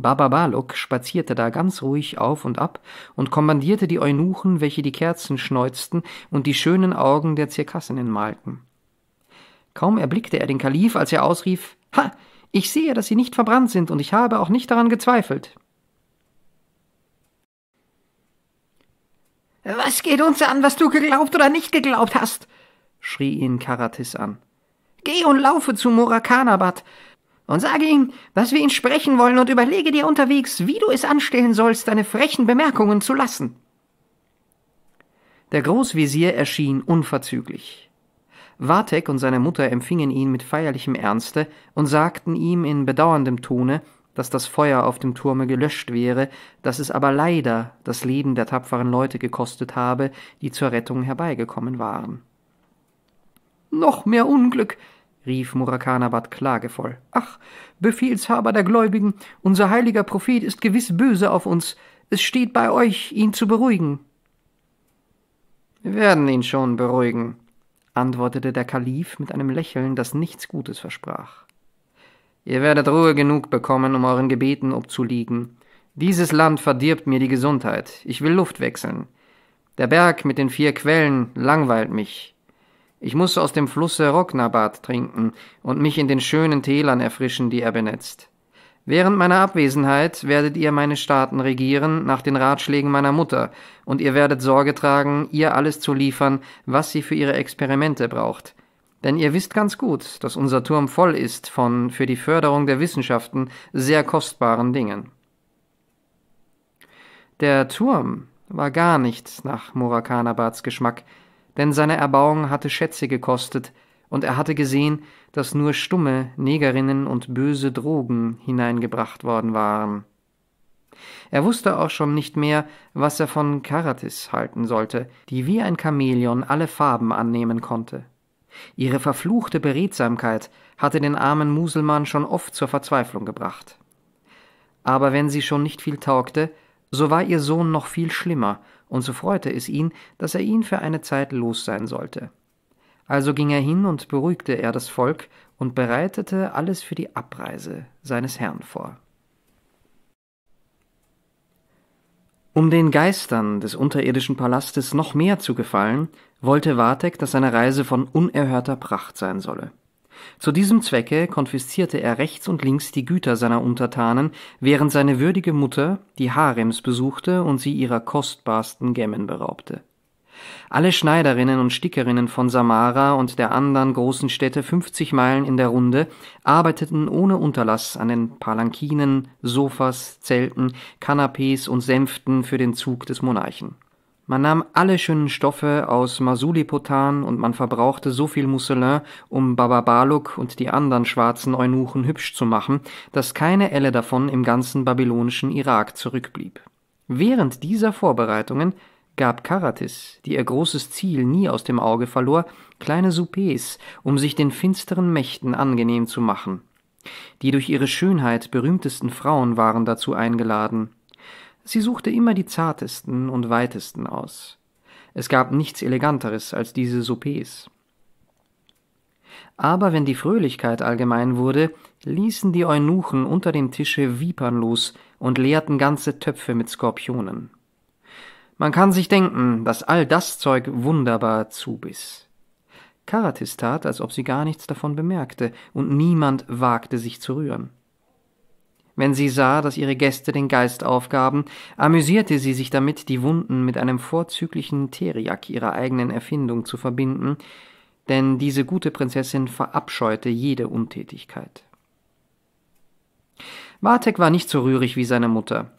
Baba Baluk spazierte da ganz ruhig auf und ab und kommandierte die Eunuchen, welche die Kerzen schneuzten und die schönen Augen der Zirkassinnen malten. Kaum erblickte er den Kalif, als er ausrief Ha, ich sehe, dass Sie nicht verbrannt sind, und ich habe auch nicht daran gezweifelt. Was geht uns an, was du geglaubt oder nicht geglaubt hast? schrie ihn Karatis an. Geh und laufe zu Murakanabad und sage ihm, dass wir ihn sprechen wollen und überlege dir unterwegs, wie du es anstellen sollst, deine frechen Bemerkungen zu lassen. Der Großvezier erschien unverzüglich. Wartek und seine Mutter empfingen ihn mit feierlichem Ernste und sagten ihm in bedauerndem Tone, dass das Feuer auf dem Turme gelöscht wäre, dass es aber leider das Leben der tapferen Leute gekostet habe, die zur Rettung herbeigekommen waren. Noch mehr Unglück, rief Murakanabad klagevoll. Ach, Befehlshaber der Gläubigen, unser heiliger Prophet ist gewiss böse auf uns. Es steht bei euch, ihn zu beruhigen. Wir werden ihn schon beruhigen, antwortete der Kalif mit einem Lächeln, das nichts Gutes versprach. Ihr werdet Ruhe genug bekommen, um euren Gebeten obzuliegen. Dieses Land verdirbt mir die Gesundheit. Ich will Luft wechseln. Der Berg mit den vier Quellen langweilt mich. Ich muss aus dem Flusse Rocknabad trinken und mich in den schönen Tälern erfrischen, die er benetzt. Während meiner Abwesenheit werdet ihr meine Staaten regieren nach den Ratschlägen meiner Mutter, und ihr werdet Sorge tragen, ihr alles zu liefern, was sie für ihre Experimente braucht. Denn ihr wisst ganz gut, dass unser Turm voll ist von für die Förderung der Wissenschaften sehr kostbaren Dingen. Der Turm war gar nicht nach Murakanabads Geschmack, denn seine Erbauung hatte Schätze gekostet, und er hatte gesehen, dass nur stumme Negerinnen und böse Drogen hineingebracht worden waren. Er wusste auch schon nicht mehr, was er von Karatis halten sollte, die wie ein Chamäleon alle Farben annehmen konnte. Ihre verfluchte Beredsamkeit hatte den armen Muselmann schon oft zur Verzweiflung gebracht. Aber wenn sie schon nicht viel taugte, so war ihr Sohn noch viel schlimmer, und so freute es ihn, dass er ihn für eine Zeit los sein sollte. Also ging er hin und beruhigte er das Volk und bereitete alles für die Abreise seines Herrn vor. Um den Geistern des unterirdischen Palastes noch mehr zu gefallen, wollte Vatek, dass seine Reise von unerhörter Pracht sein solle. Zu diesem Zwecke konfiszierte er rechts und links die Güter seiner Untertanen, während seine würdige Mutter die Harems besuchte und sie ihrer kostbarsten Gemmen beraubte. Alle Schneiderinnen und Stickerinnen von Samara und der anderen großen Städte 50 Meilen in der Runde arbeiteten ohne Unterlass an den Palankinen, Sofas, Zelten, Kanapees und Sänften für den Zug des Monarchen. Man nahm alle schönen Stoffe aus Masulipotan und man verbrauchte so viel Musselin, um Baba Baluk und die anderen schwarzen Eunuchen hübsch zu machen, dass keine Elle davon im ganzen babylonischen Irak zurückblieb. Während dieser Vorbereitungen gab Karatis, die ihr großes Ziel nie aus dem Auge verlor, kleine Soupers, um sich den finsteren Mächten angenehm zu machen. Die durch ihre Schönheit berühmtesten Frauen waren dazu eingeladen – Sie suchte immer die zartesten und weitesten aus. Es gab nichts Eleganteres als diese Soupers. Aber wenn die Fröhlichkeit allgemein wurde, ließen die Eunuchen unter dem Tische Vipern los und leerten ganze Töpfe mit Skorpionen. Man kann sich denken, dass all das Zeug wunderbar zubiss. Karatis tat, als ob sie gar nichts davon bemerkte, und niemand wagte sich zu rühren. Wenn sie sah, dass ihre Gäste den Geist aufgaben, amüsierte sie sich damit, die Wunden mit einem vorzüglichen Teriak ihrer eigenen Erfindung zu verbinden, denn diese gute Prinzessin verabscheute jede Untätigkeit. Bartek war nicht so rührig wie seine Mutter.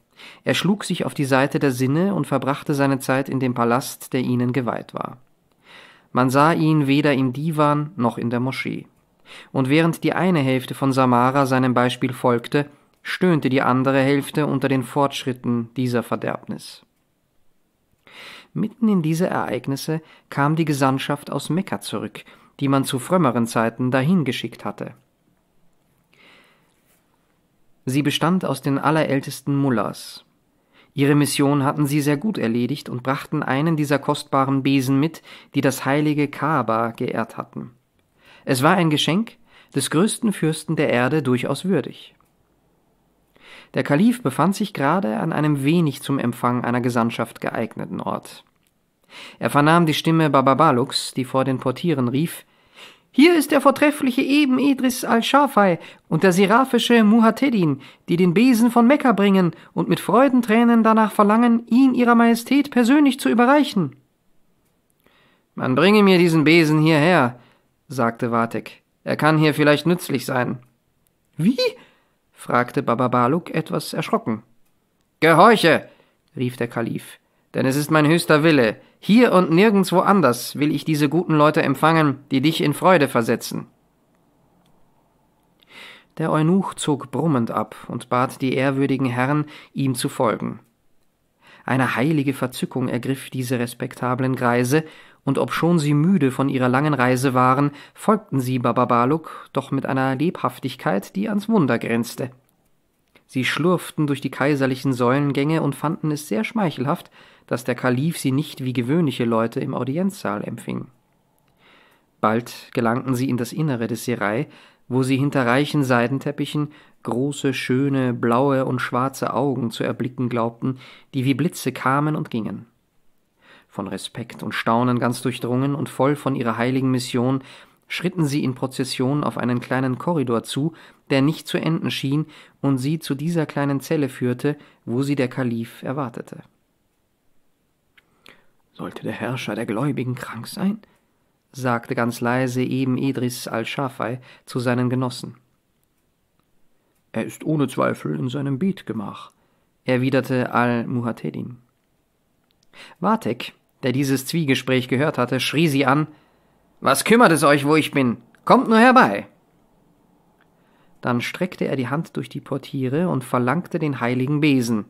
Er schlug sich auf die Seite der Sinne und verbrachte seine Zeit in dem Palast, der ihnen geweiht war. Man sah ihn weder im Divan noch in der Moschee. Und während die eine Hälfte von Samara seinem Beispiel folgte, stöhnte die andere Hälfte unter den Fortschritten dieser Verderbnis. Mitten in diese Ereignisse kam die Gesandtschaft aus Mekka zurück, die man zu frömmeren Zeiten dahin geschickt hatte. Sie bestand aus den allerältesten Mullahs. Ihre Mission hatten sie sehr gut erledigt und brachten einen dieser kostbaren Besen mit, die das heilige Kaaba geehrt hatten. Es war ein Geschenk, des größten Fürsten der Erde durchaus würdig. Der Kalif befand sich gerade an einem wenig zum Empfang einer Gesandtschaft geeigneten Ort. Er vernahm die Stimme Bababaluks, die vor den Portieren rief, hier ist der vortreffliche Eben Idris al shafai und der seraphische Muhattedin, die den Besen von Mekka bringen und mit Freudentränen danach verlangen, ihn ihrer Majestät persönlich zu überreichen. Man bringe mir diesen Besen hierher, sagte Vatek. Er kann hier vielleicht nützlich sein. Wie? fragte Baba Baluk etwas erschrocken. Gehorche, rief der Kalif, denn es ist mein höchster Wille. Hier und nirgendwo anders will ich diese guten Leute empfangen, die dich in Freude versetzen. Der Eunuch zog brummend ab und bat die ehrwürdigen Herren, ihm zu folgen. Eine heilige Verzückung ergriff diese respektablen Greise, und obschon sie müde von ihrer langen Reise waren, folgten sie Baba Baluk doch mit einer Lebhaftigkeit, die ans Wunder grenzte. Sie schlurften durch die kaiserlichen Säulengänge und fanden es sehr schmeichelhaft, dass der Kalif sie nicht wie gewöhnliche Leute im Audienzsaal empfing. Bald gelangten sie in das Innere des Serai, wo sie hinter reichen Seidenteppichen große, schöne, blaue und schwarze Augen zu erblicken glaubten, die wie Blitze kamen und gingen. Von Respekt und Staunen ganz durchdrungen und voll von ihrer heiligen Mission, schritten sie in Prozession auf einen kleinen Korridor zu, der nicht zu enden schien und sie zu dieser kleinen Zelle führte, wo sie der Kalif erwartete. Sollte der Herrscher der Gläubigen krank sein? sagte ganz leise eben Idris al-Schafei zu seinen Genossen. Er ist ohne Zweifel in seinem Bietgemach, erwiderte al-Muhatedin. Wartek, der dieses Zwiegespräch gehört hatte, schrie sie an Was kümmert es euch, wo ich bin? Kommt nur herbei. Dann streckte er die Hand durch die Portiere und verlangte den heiligen Besen.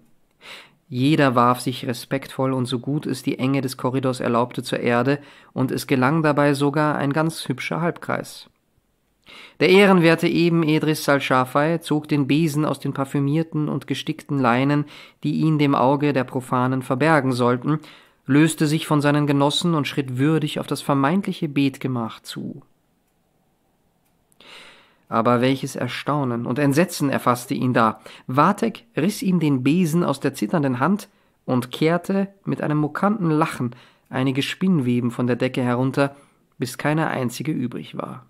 Jeder warf sich respektvoll und so gut es die Enge des Korridors erlaubte zur Erde, und es gelang dabei sogar ein ganz hübscher Halbkreis. Der ehrenwerte eben Edris Salschafei zog den Besen aus den parfümierten und gestickten Leinen, die ihn dem Auge der Profanen verbergen sollten, löste sich von seinen Genossen und schritt würdig auf das vermeintliche Betgemach zu. Aber welches Erstaunen und Entsetzen erfasste ihn da. Vatek riß ihm den Besen aus der zitternden Hand und kehrte mit einem mokanten Lachen einige Spinnweben von der Decke herunter, bis keine einzige übrig war.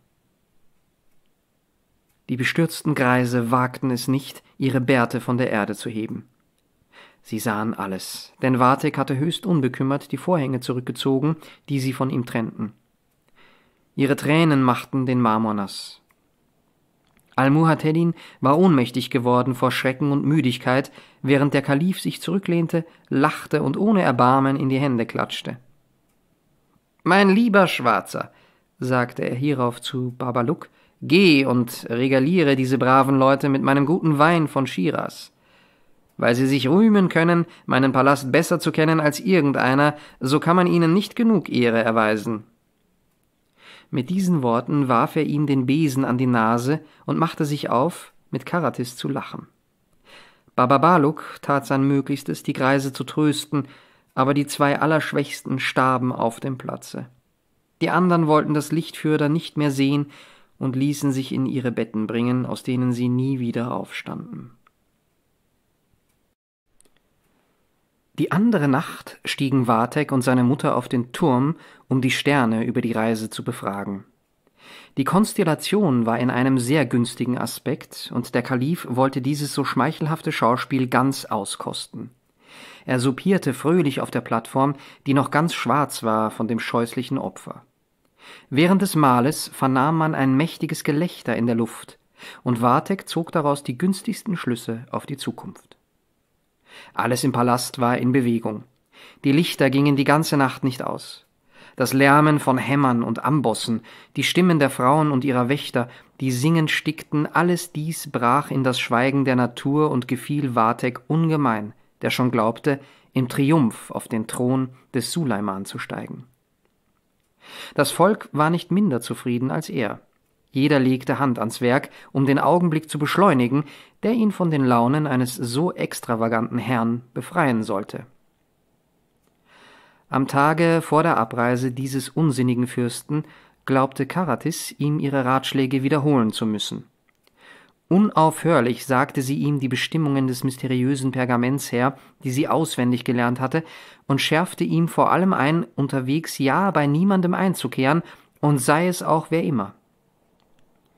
Die bestürzten Greise wagten es nicht, ihre Bärte von der Erde zu heben. Sie sahen alles, denn Wartek hatte höchst unbekümmert die Vorhänge zurückgezogen, die sie von ihm trennten. Ihre Tränen machten den Marmor nass. Al-Muhateddin war ohnmächtig geworden vor Schrecken und Müdigkeit, während der Kalif sich zurücklehnte, lachte und ohne Erbarmen in die Hände klatschte. Mein lieber Schwarzer, sagte er hierauf zu Babaluk, geh und regaliere diese braven Leute mit meinem guten Wein von Schiras. Weil sie sich rühmen können, meinen Palast besser zu kennen als irgendeiner, so kann man ihnen nicht genug Ehre erweisen. Mit diesen Worten warf er ihm den Besen an die Nase und machte sich auf, mit Karatis zu lachen. Baba Baluk tat sein Möglichstes, die Greise zu trösten, aber die zwei Allerschwächsten starben auf dem Platze. Die anderen wollten das Lichtführer nicht mehr sehen und ließen sich in ihre Betten bringen, aus denen sie nie wieder aufstanden. Die andere Nacht stiegen Vatek und seine Mutter auf den Turm, um die Sterne über die Reise zu befragen. Die Konstellation war in einem sehr günstigen Aspekt, und der Kalif wollte dieses so schmeichelhafte Schauspiel ganz auskosten. Er supierte fröhlich auf der Plattform, die noch ganz schwarz war von dem scheußlichen Opfer. Während des Mahles vernahm man ein mächtiges Gelächter in der Luft, und Vatek zog daraus die günstigsten Schlüsse auf die Zukunft. Alles im Palast war in Bewegung. Die Lichter gingen die ganze Nacht nicht aus. Das Lärmen von Hämmern und Ambossen, die Stimmen der Frauen und ihrer Wächter, die singend stickten, alles dies brach in das Schweigen der Natur und gefiel Vatek ungemein, der schon glaubte, im Triumph auf den Thron des Suleiman zu steigen. Das Volk war nicht minder zufrieden als er. Jeder legte Hand ans Werk, um den Augenblick zu beschleunigen, der ihn von den Launen eines so extravaganten Herrn befreien sollte. Am Tage vor der Abreise dieses unsinnigen Fürsten glaubte Karatis, ihm ihre Ratschläge wiederholen zu müssen. Unaufhörlich sagte sie ihm die Bestimmungen des mysteriösen Pergaments her, die sie auswendig gelernt hatte, und schärfte ihm vor allem ein, unterwegs ja bei niemandem einzukehren, und sei es auch wer immer.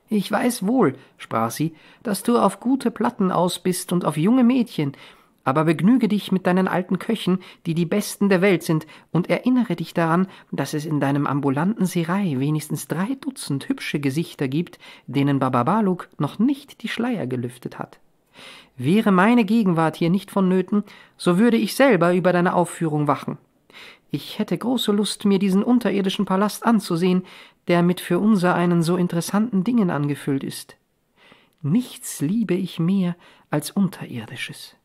Ich weiß wohl, sprach sie, dass du auf gute Platten aus bist und auf junge Mädchen, aber begnüge dich mit deinen alten Köchen, die die besten der Welt sind, und erinnere dich daran, dass es in deinem ambulanten Sirei wenigstens drei Dutzend hübsche Gesichter gibt, denen Bababaluk noch nicht die Schleier gelüftet hat. Wäre meine Gegenwart hier nicht vonnöten, so würde ich selber über deine Aufführung wachen. Ich hätte große Lust, mir diesen unterirdischen Palast anzusehen, der mit für unser einen so interessanten Dingen angefüllt ist. Nichts liebe ich mehr als Unterirdisches.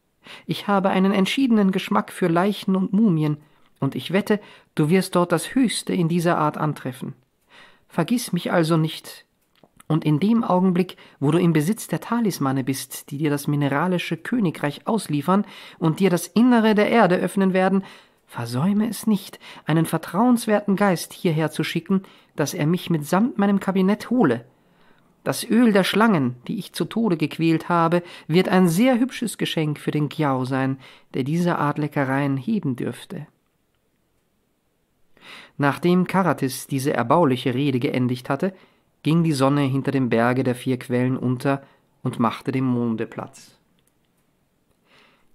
Ich habe einen entschiedenen Geschmack für Leichen und Mumien, und ich wette, du wirst dort das Höchste in dieser Art antreffen. Vergiss mich also nicht. Und in dem Augenblick, wo du im Besitz der Talismane bist, die dir das mineralische Königreich ausliefern und dir das Innere der Erde öffnen werden, Versäume es nicht, einen vertrauenswerten Geist hierher zu schicken, dass er mich mitsamt meinem Kabinett hole. Das Öl der Schlangen, die ich zu Tode gequält habe, wird ein sehr hübsches Geschenk für den Giao sein, der diese Art Leckereien heben dürfte. Nachdem Karatis diese erbauliche Rede geendigt hatte, ging die Sonne hinter dem Berge der vier Quellen unter und machte dem Monde Platz.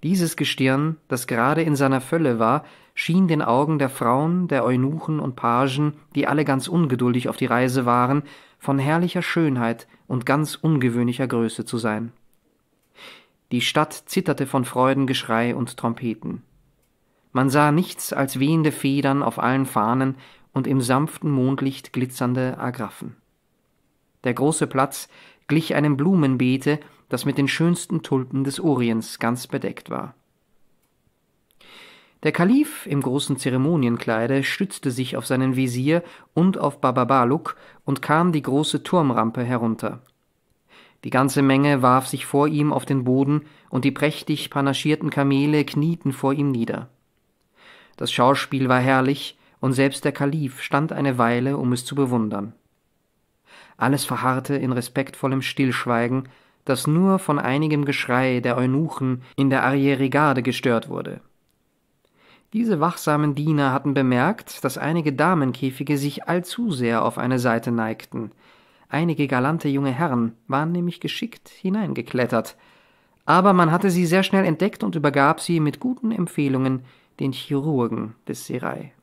Dieses Gestirn, das gerade in seiner Fölle war, schien den Augen der Frauen, der Eunuchen und Pagen, die alle ganz ungeduldig auf die Reise waren, von herrlicher Schönheit und ganz ungewöhnlicher Größe zu sein. Die Stadt zitterte von Freudengeschrei und Trompeten. Man sah nichts als wehende Federn auf allen Fahnen und im sanften Mondlicht glitzernde Agraffen. Der große Platz glich einem Blumenbeete, das mit den schönsten Tulpen des Orients ganz bedeckt war. Der Kalif im großen Zeremonienkleide stützte sich auf seinen Visier und auf Baba Baluk und kam die große Turmrampe herunter. Die ganze Menge warf sich vor ihm auf den Boden und die prächtig panaschierten Kamele knieten vor ihm nieder. Das Schauspiel war herrlich und selbst der Kalif stand eine Weile, um es zu bewundern. Alles verharrte in respektvollem Stillschweigen, das nur von einigem Geschrei der Eunuchen in der Arrieregarde gestört wurde. Diese wachsamen Diener hatten bemerkt, dass einige Damenkäfige sich allzu sehr auf eine Seite neigten. Einige galante junge Herren waren nämlich geschickt hineingeklettert. Aber man hatte sie sehr schnell entdeckt und übergab sie mit guten Empfehlungen den Chirurgen des Serai.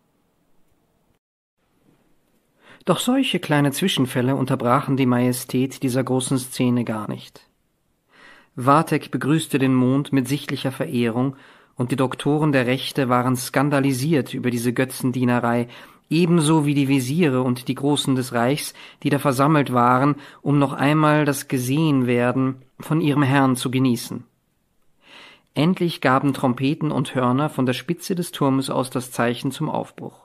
Doch solche kleine Zwischenfälle unterbrachen die Majestät dieser großen Szene gar nicht. Vatek begrüßte den Mond mit sichtlicher Verehrung, und die Doktoren der Rechte waren skandalisiert über diese Götzendienerei, ebenso wie die Visiere und die Großen des Reichs, die da versammelt waren, um noch einmal das Gesehenwerden von ihrem Herrn zu genießen. Endlich gaben Trompeten und Hörner von der Spitze des Turmes aus das Zeichen zum Aufbruch.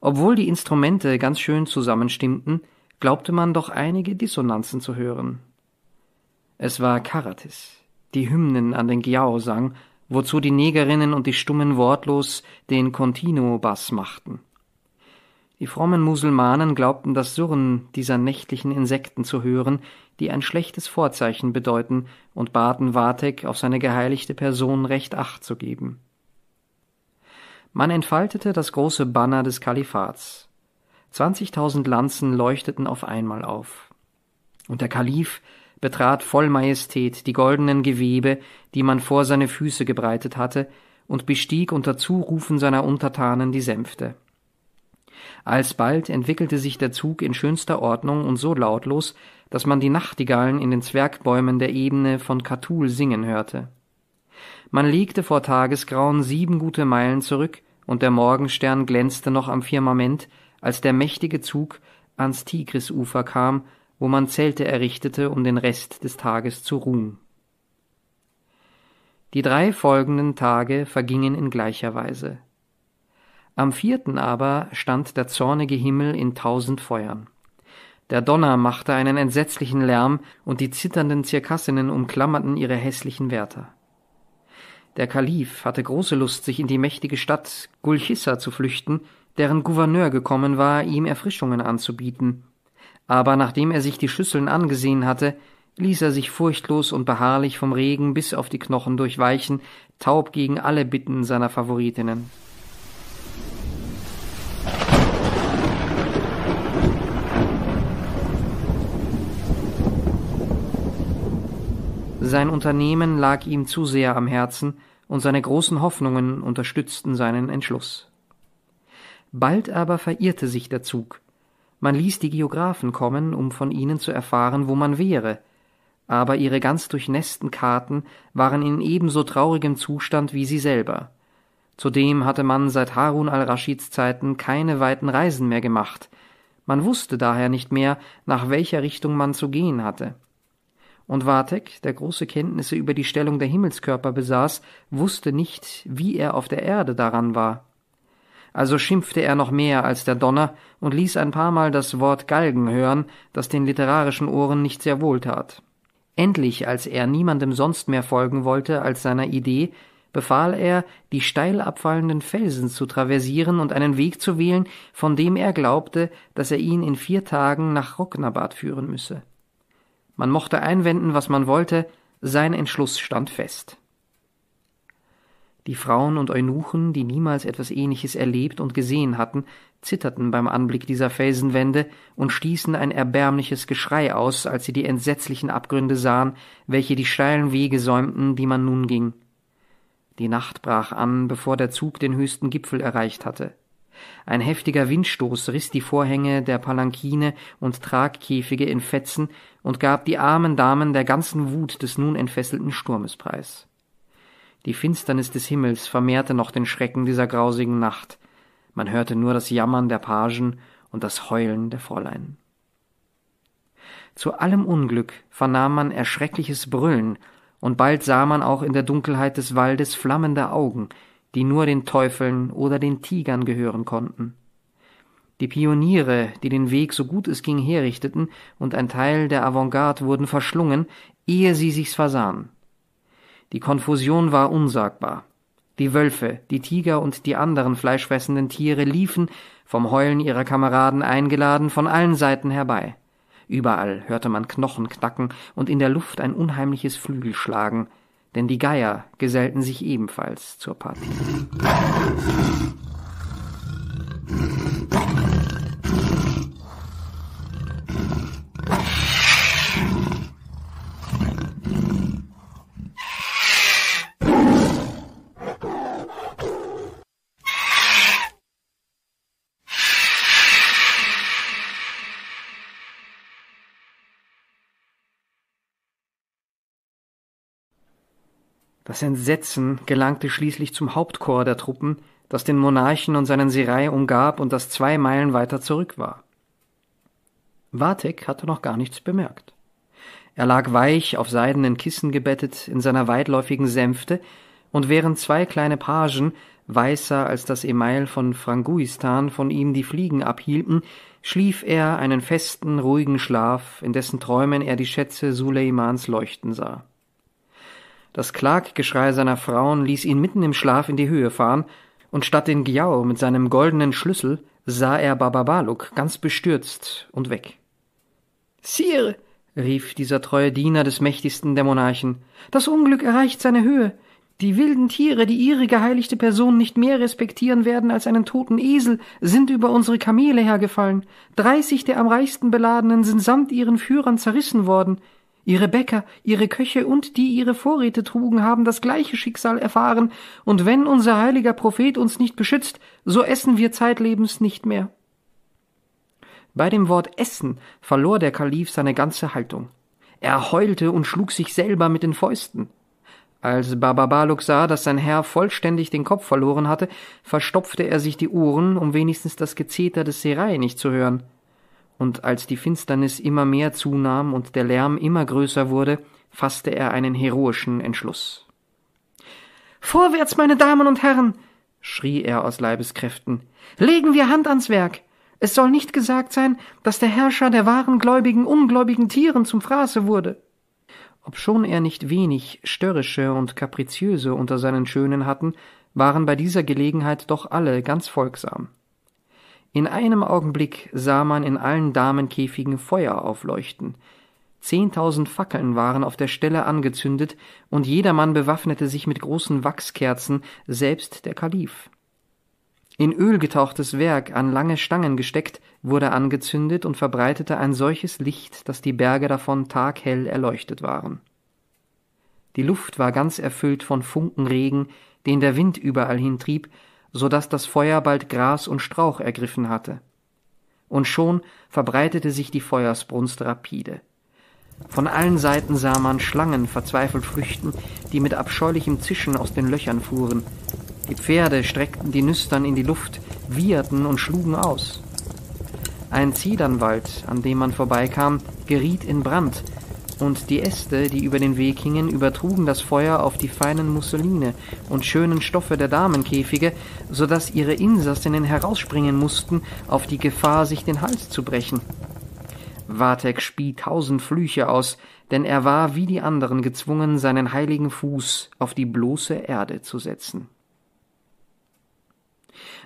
Obwohl die Instrumente ganz schön zusammenstimmten, glaubte man doch einige Dissonanzen zu hören. Es war Karatis, die Hymnen an den Giao sang, wozu die Negerinnen und die Stummen wortlos den Continuo-Bass machten. Die frommen Musulmanen glaubten das Surren dieser nächtlichen Insekten zu hören, die ein schlechtes Vorzeichen bedeuten, und baten Vatek, auf seine geheiligte Person recht Acht zu geben. Man entfaltete das große Banner des Kalifats. Zwanzigtausend Lanzen leuchteten auf einmal auf. Und der Kalif, betrat voll Majestät die goldenen Gewebe, die man vor seine Füße gebreitet hatte, und bestieg unter Zurufen seiner Untertanen die Sänfte. Alsbald entwickelte sich der Zug in schönster Ordnung und so lautlos, dass man die Nachtigallen in den Zwergbäumen der Ebene von Katul singen hörte. Man legte vor Tagesgrauen sieben gute Meilen zurück, und der Morgenstern glänzte noch am Firmament, als der mächtige Zug ans Tigrisufer kam wo man Zelte errichtete, um den Rest des Tages zu ruhen. Die drei folgenden Tage vergingen in gleicher Weise. Am vierten aber stand der zornige Himmel in tausend Feuern. Der Donner machte einen entsetzlichen Lärm, und die zitternden Zirkassinnen umklammerten ihre hässlichen Wärter. Der Kalif hatte große Lust, sich in die mächtige Stadt Gulchissa zu flüchten, deren Gouverneur gekommen war, ihm Erfrischungen anzubieten, aber nachdem er sich die Schüsseln angesehen hatte, ließ er sich furchtlos und beharrlich vom Regen bis auf die Knochen durchweichen, taub gegen alle Bitten seiner Favoritinnen. Sein Unternehmen lag ihm zu sehr am Herzen, und seine großen Hoffnungen unterstützten seinen Entschluss. Bald aber verirrte sich der Zug, man ließ die Geographen kommen, um von ihnen zu erfahren, wo man wäre, aber ihre ganz durchnässten Karten waren in ebenso traurigem Zustand wie sie selber. Zudem hatte man seit Harun al-Raschids Zeiten keine weiten Reisen mehr gemacht. Man wusste daher nicht mehr, nach welcher Richtung man zu gehen hatte. Und Vatek, der große Kenntnisse über die Stellung der Himmelskörper besaß, wusste nicht, wie er auf der Erde daran war also schimpfte er noch mehr als der Donner und ließ ein paar Mal das Wort Galgen hören, das den literarischen Ohren nicht sehr wohltat. Endlich, als er niemandem sonst mehr folgen wollte als seiner Idee, befahl er, die steil abfallenden Felsen zu traversieren und einen Weg zu wählen, von dem er glaubte, dass er ihn in vier Tagen nach Rocknabad führen müsse. Man mochte einwenden, was man wollte, sein Entschluss stand fest. Die Frauen und Eunuchen, die niemals etwas Ähnliches erlebt und gesehen hatten, zitterten beim Anblick dieser Felsenwände und stießen ein erbärmliches Geschrei aus, als sie die entsetzlichen Abgründe sahen, welche die steilen Wege säumten, die man nun ging. Die Nacht brach an, bevor der Zug den höchsten Gipfel erreicht hatte. Ein heftiger Windstoß riss die Vorhänge der Palankine und Tragkäfige in Fetzen und gab die armen Damen der ganzen Wut des nun entfesselten Sturmes preis. Die Finsternis des Himmels vermehrte noch den Schrecken dieser grausigen Nacht. Man hörte nur das Jammern der Pagen und das Heulen der Fräulein. Zu allem Unglück vernahm man erschreckliches Brüllen, und bald sah man auch in der Dunkelheit des Waldes flammende Augen, die nur den Teufeln oder den Tigern gehören konnten. Die Pioniere, die den Weg so gut es ging herrichteten, und ein Teil der Avantgarde wurden verschlungen, ehe sie sich's versahen. Die Konfusion war unsagbar. Die Wölfe, die Tiger und die anderen fleischfressenden Tiere liefen, vom Heulen ihrer Kameraden eingeladen, von allen Seiten herbei. Überall hörte man Knochen knacken und in der Luft ein unheimliches Flügelschlagen, denn die Geier gesellten sich ebenfalls zur Partie. Das Entsetzen gelangte schließlich zum Hauptchor der Truppen, das den Monarchen und seinen Sirei umgab und das zwei Meilen weiter zurück war. Vatek hatte noch gar nichts bemerkt. Er lag weich auf seidenen Kissen gebettet in seiner weitläufigen Sänfte, und während zwei kleine Pagen, weißer als das Email von Franguistan, von ihm die Fliegen abhielten, schlief er einen festen, ruhigen Schlaf, in dessen Träumen er die Schätze Suleimans leuchten sah. Das Klaggeschrei seiner Frauen ließ ihn mitten im Schlaf in die Höhe fahren, und statt den Giau mit seinem goldenen Schlüssel sah er Bababaluk ganz bestürzt und weg. Sire, rief dieser treue Diener des mächtigsten der Monarchen, das Unglück erreicht seine Höhe. Die wilden Tiere, die ihre geheiligte Person nicht mehr respektieren werden als einen toten Esel, sind über unsere Kamele hergefallen. Dreißig der am reichsten Beladenen sind samt ihren Führern zerrissen worden. Ihre Bäcker, ihre Köche und die ihre Vorräte trugen, haben das gleiche Schicksal erfahren, und wenn unser heiliger Prophet uns nicht beschützt, so essen wir zeitlebens nicht mehr. Bei dem Wort Essen verlor der Kalif seine ganze Haltung. Er heulte und schlug sich selber mit den Fäusten. Als Baba Baluk sah, dass sein Herr vollständig den Kopf verloren hatte, verstopfte er sich die Ohren, um wenigstens das Gezeter des Serai nicht zu hören und als die Finsternis immer mehr zunahm und der Lärm immer größer wurde, fasste er einen heroischen Entschluss. Vorwärts, meine Damen und Herren, schrie er aus Leibeskräften, legen wir Hand ans Werk. Es soll nicht gesagt sein, dass der Herrscher der wahren Gläubigen ungläubigen Tieren zum Fraße wurde. Obschon er nicht wenig störrische und kapriziöse unter seinen Schönen hatten, waren bei dieser Gelegenheit doch alle ganz folgsam. In einem Augenblick sah man in allen Damenkäfigen Feuer aufleuchten. Zehntausend Fackeln waren auf der Stelle angezündet, und jedermann bewaffnete sich mit großen Wachskerzen, selbst der Kalif. In Öl getauchtes Werk, an lange Stangen gesteckt, wurde angezündet und verbreitete ein solches Licht, dass die Berge davon taghell erleuchtet waren. Die Luft war ganz erfüllt von Funkenregen, den der Wind überall hintrieb, so daß das Feuer bald Gras und Strauch ergriffen hatte. Und schon verbreitete sich die Feuersbrunst rapide. Von allen Seiten sah man Schlangen verzweifelt flüchten, die mit abscheulichem Zischen aus den Löchern fuhren. Die Pferde streckten die Nüstern in die Luft, wieherten und schlugen aus. Ein Ziedernwald, an dem man vorbeikam, geriet in Brand, und die Äste, die über den Weg hingen, übertrugen das Feuer auf die feinen Musseline und schönen Stoffe der Damenkäfige, so daß ihre Insassinnen herausspringen mussten, auf die Gefahr, sich den Hals zu brechen. Vatek spie tausend Flüche aus, denn er war wie die anderen gezwungen, seinen heiligen Fuß auf die bloße Erde zu setzen.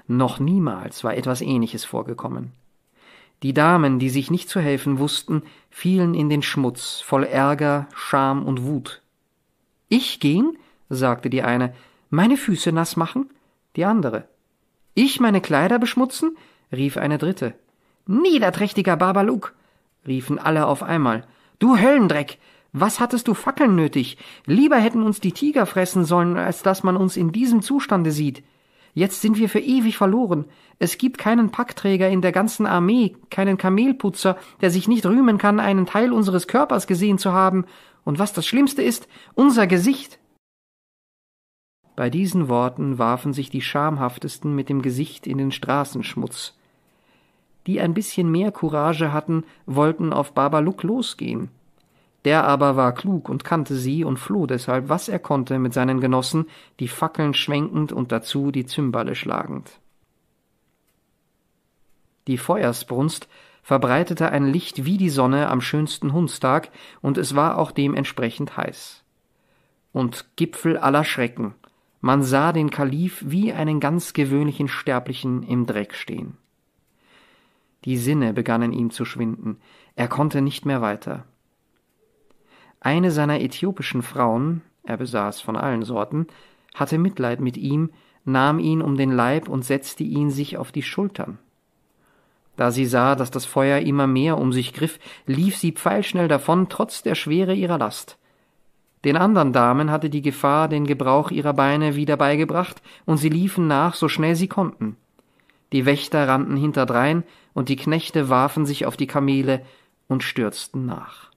Noch niemals war etwas Ähnliches vorgekommen. Die Damen, die sich nicht zu helfen wussten, fielen in den Schmutz, voll Ärger, Scham und Wut. Ich gehen? sagte die eine. Meine Füße nass machen? die andere. Ich meine Kleider beschmutzen? rief eine dritte. Niederträchtiger Babaluk! riefen alle auf einmal. Du Höllendreck! Was hattest du Fackeln nötig? Lieber hätten uns die Tiger fressen sollen, als dass man uns in diesem Zustande sieht. Jetzt sind wir für ewig verloren. Es gibt keinen Packträger in der ganzen Armee, keinen Kamelputzer, der sich nicht rühmen kann, einen Teil unseres Körpers gesehen zu haben, und was das Schlimmste ist, unser Gesicht. Bei diesen Worten warfen sich die Schamhaftesten mit dem Gesicht in den Straßenschmutz. Die ein bisschen mehr Courage hatten, wollten auf Babaluk losgehen. Der aber war klug und kannte sie und floh deshalb, was er konnte, mit seinen Genossen, die Fackeln schwenkend und dazu die Zimbale schlagend die Feuersbrunst, verbreitete ein Licht wie die Sonne am schönsten Hundstag, und es war auch dementsprechend heiß. Und Gipfel aller Schrecken, man sah den Kalif wie einen ganz gewöhnlichen Sterblichen im Dreck stehen. Die Sinne begannen ihm zu schwinden, er konnte nicht mehr weiter. Eine seiner äthiopischen Frauen, er besaß von allen Sorten, hatte Mitleid mit ihm, nahm ihn um den Leib und setzte ihn sich auf die Schultern. Da sie sah, dass das Feuer immer mehr um sich griff, lief sie pfeilschnell davon, trotz der Schwere ihrer Last. Den anderen Damen hatte die Gefahr den Gebrauch ihrer Beine wieder beigebracht, und sie liefen nach, so schnell sie konnten. Die Wächter rannten hinterdrein, und die Knechte warfen sich auf die Kamele und stürzten nach.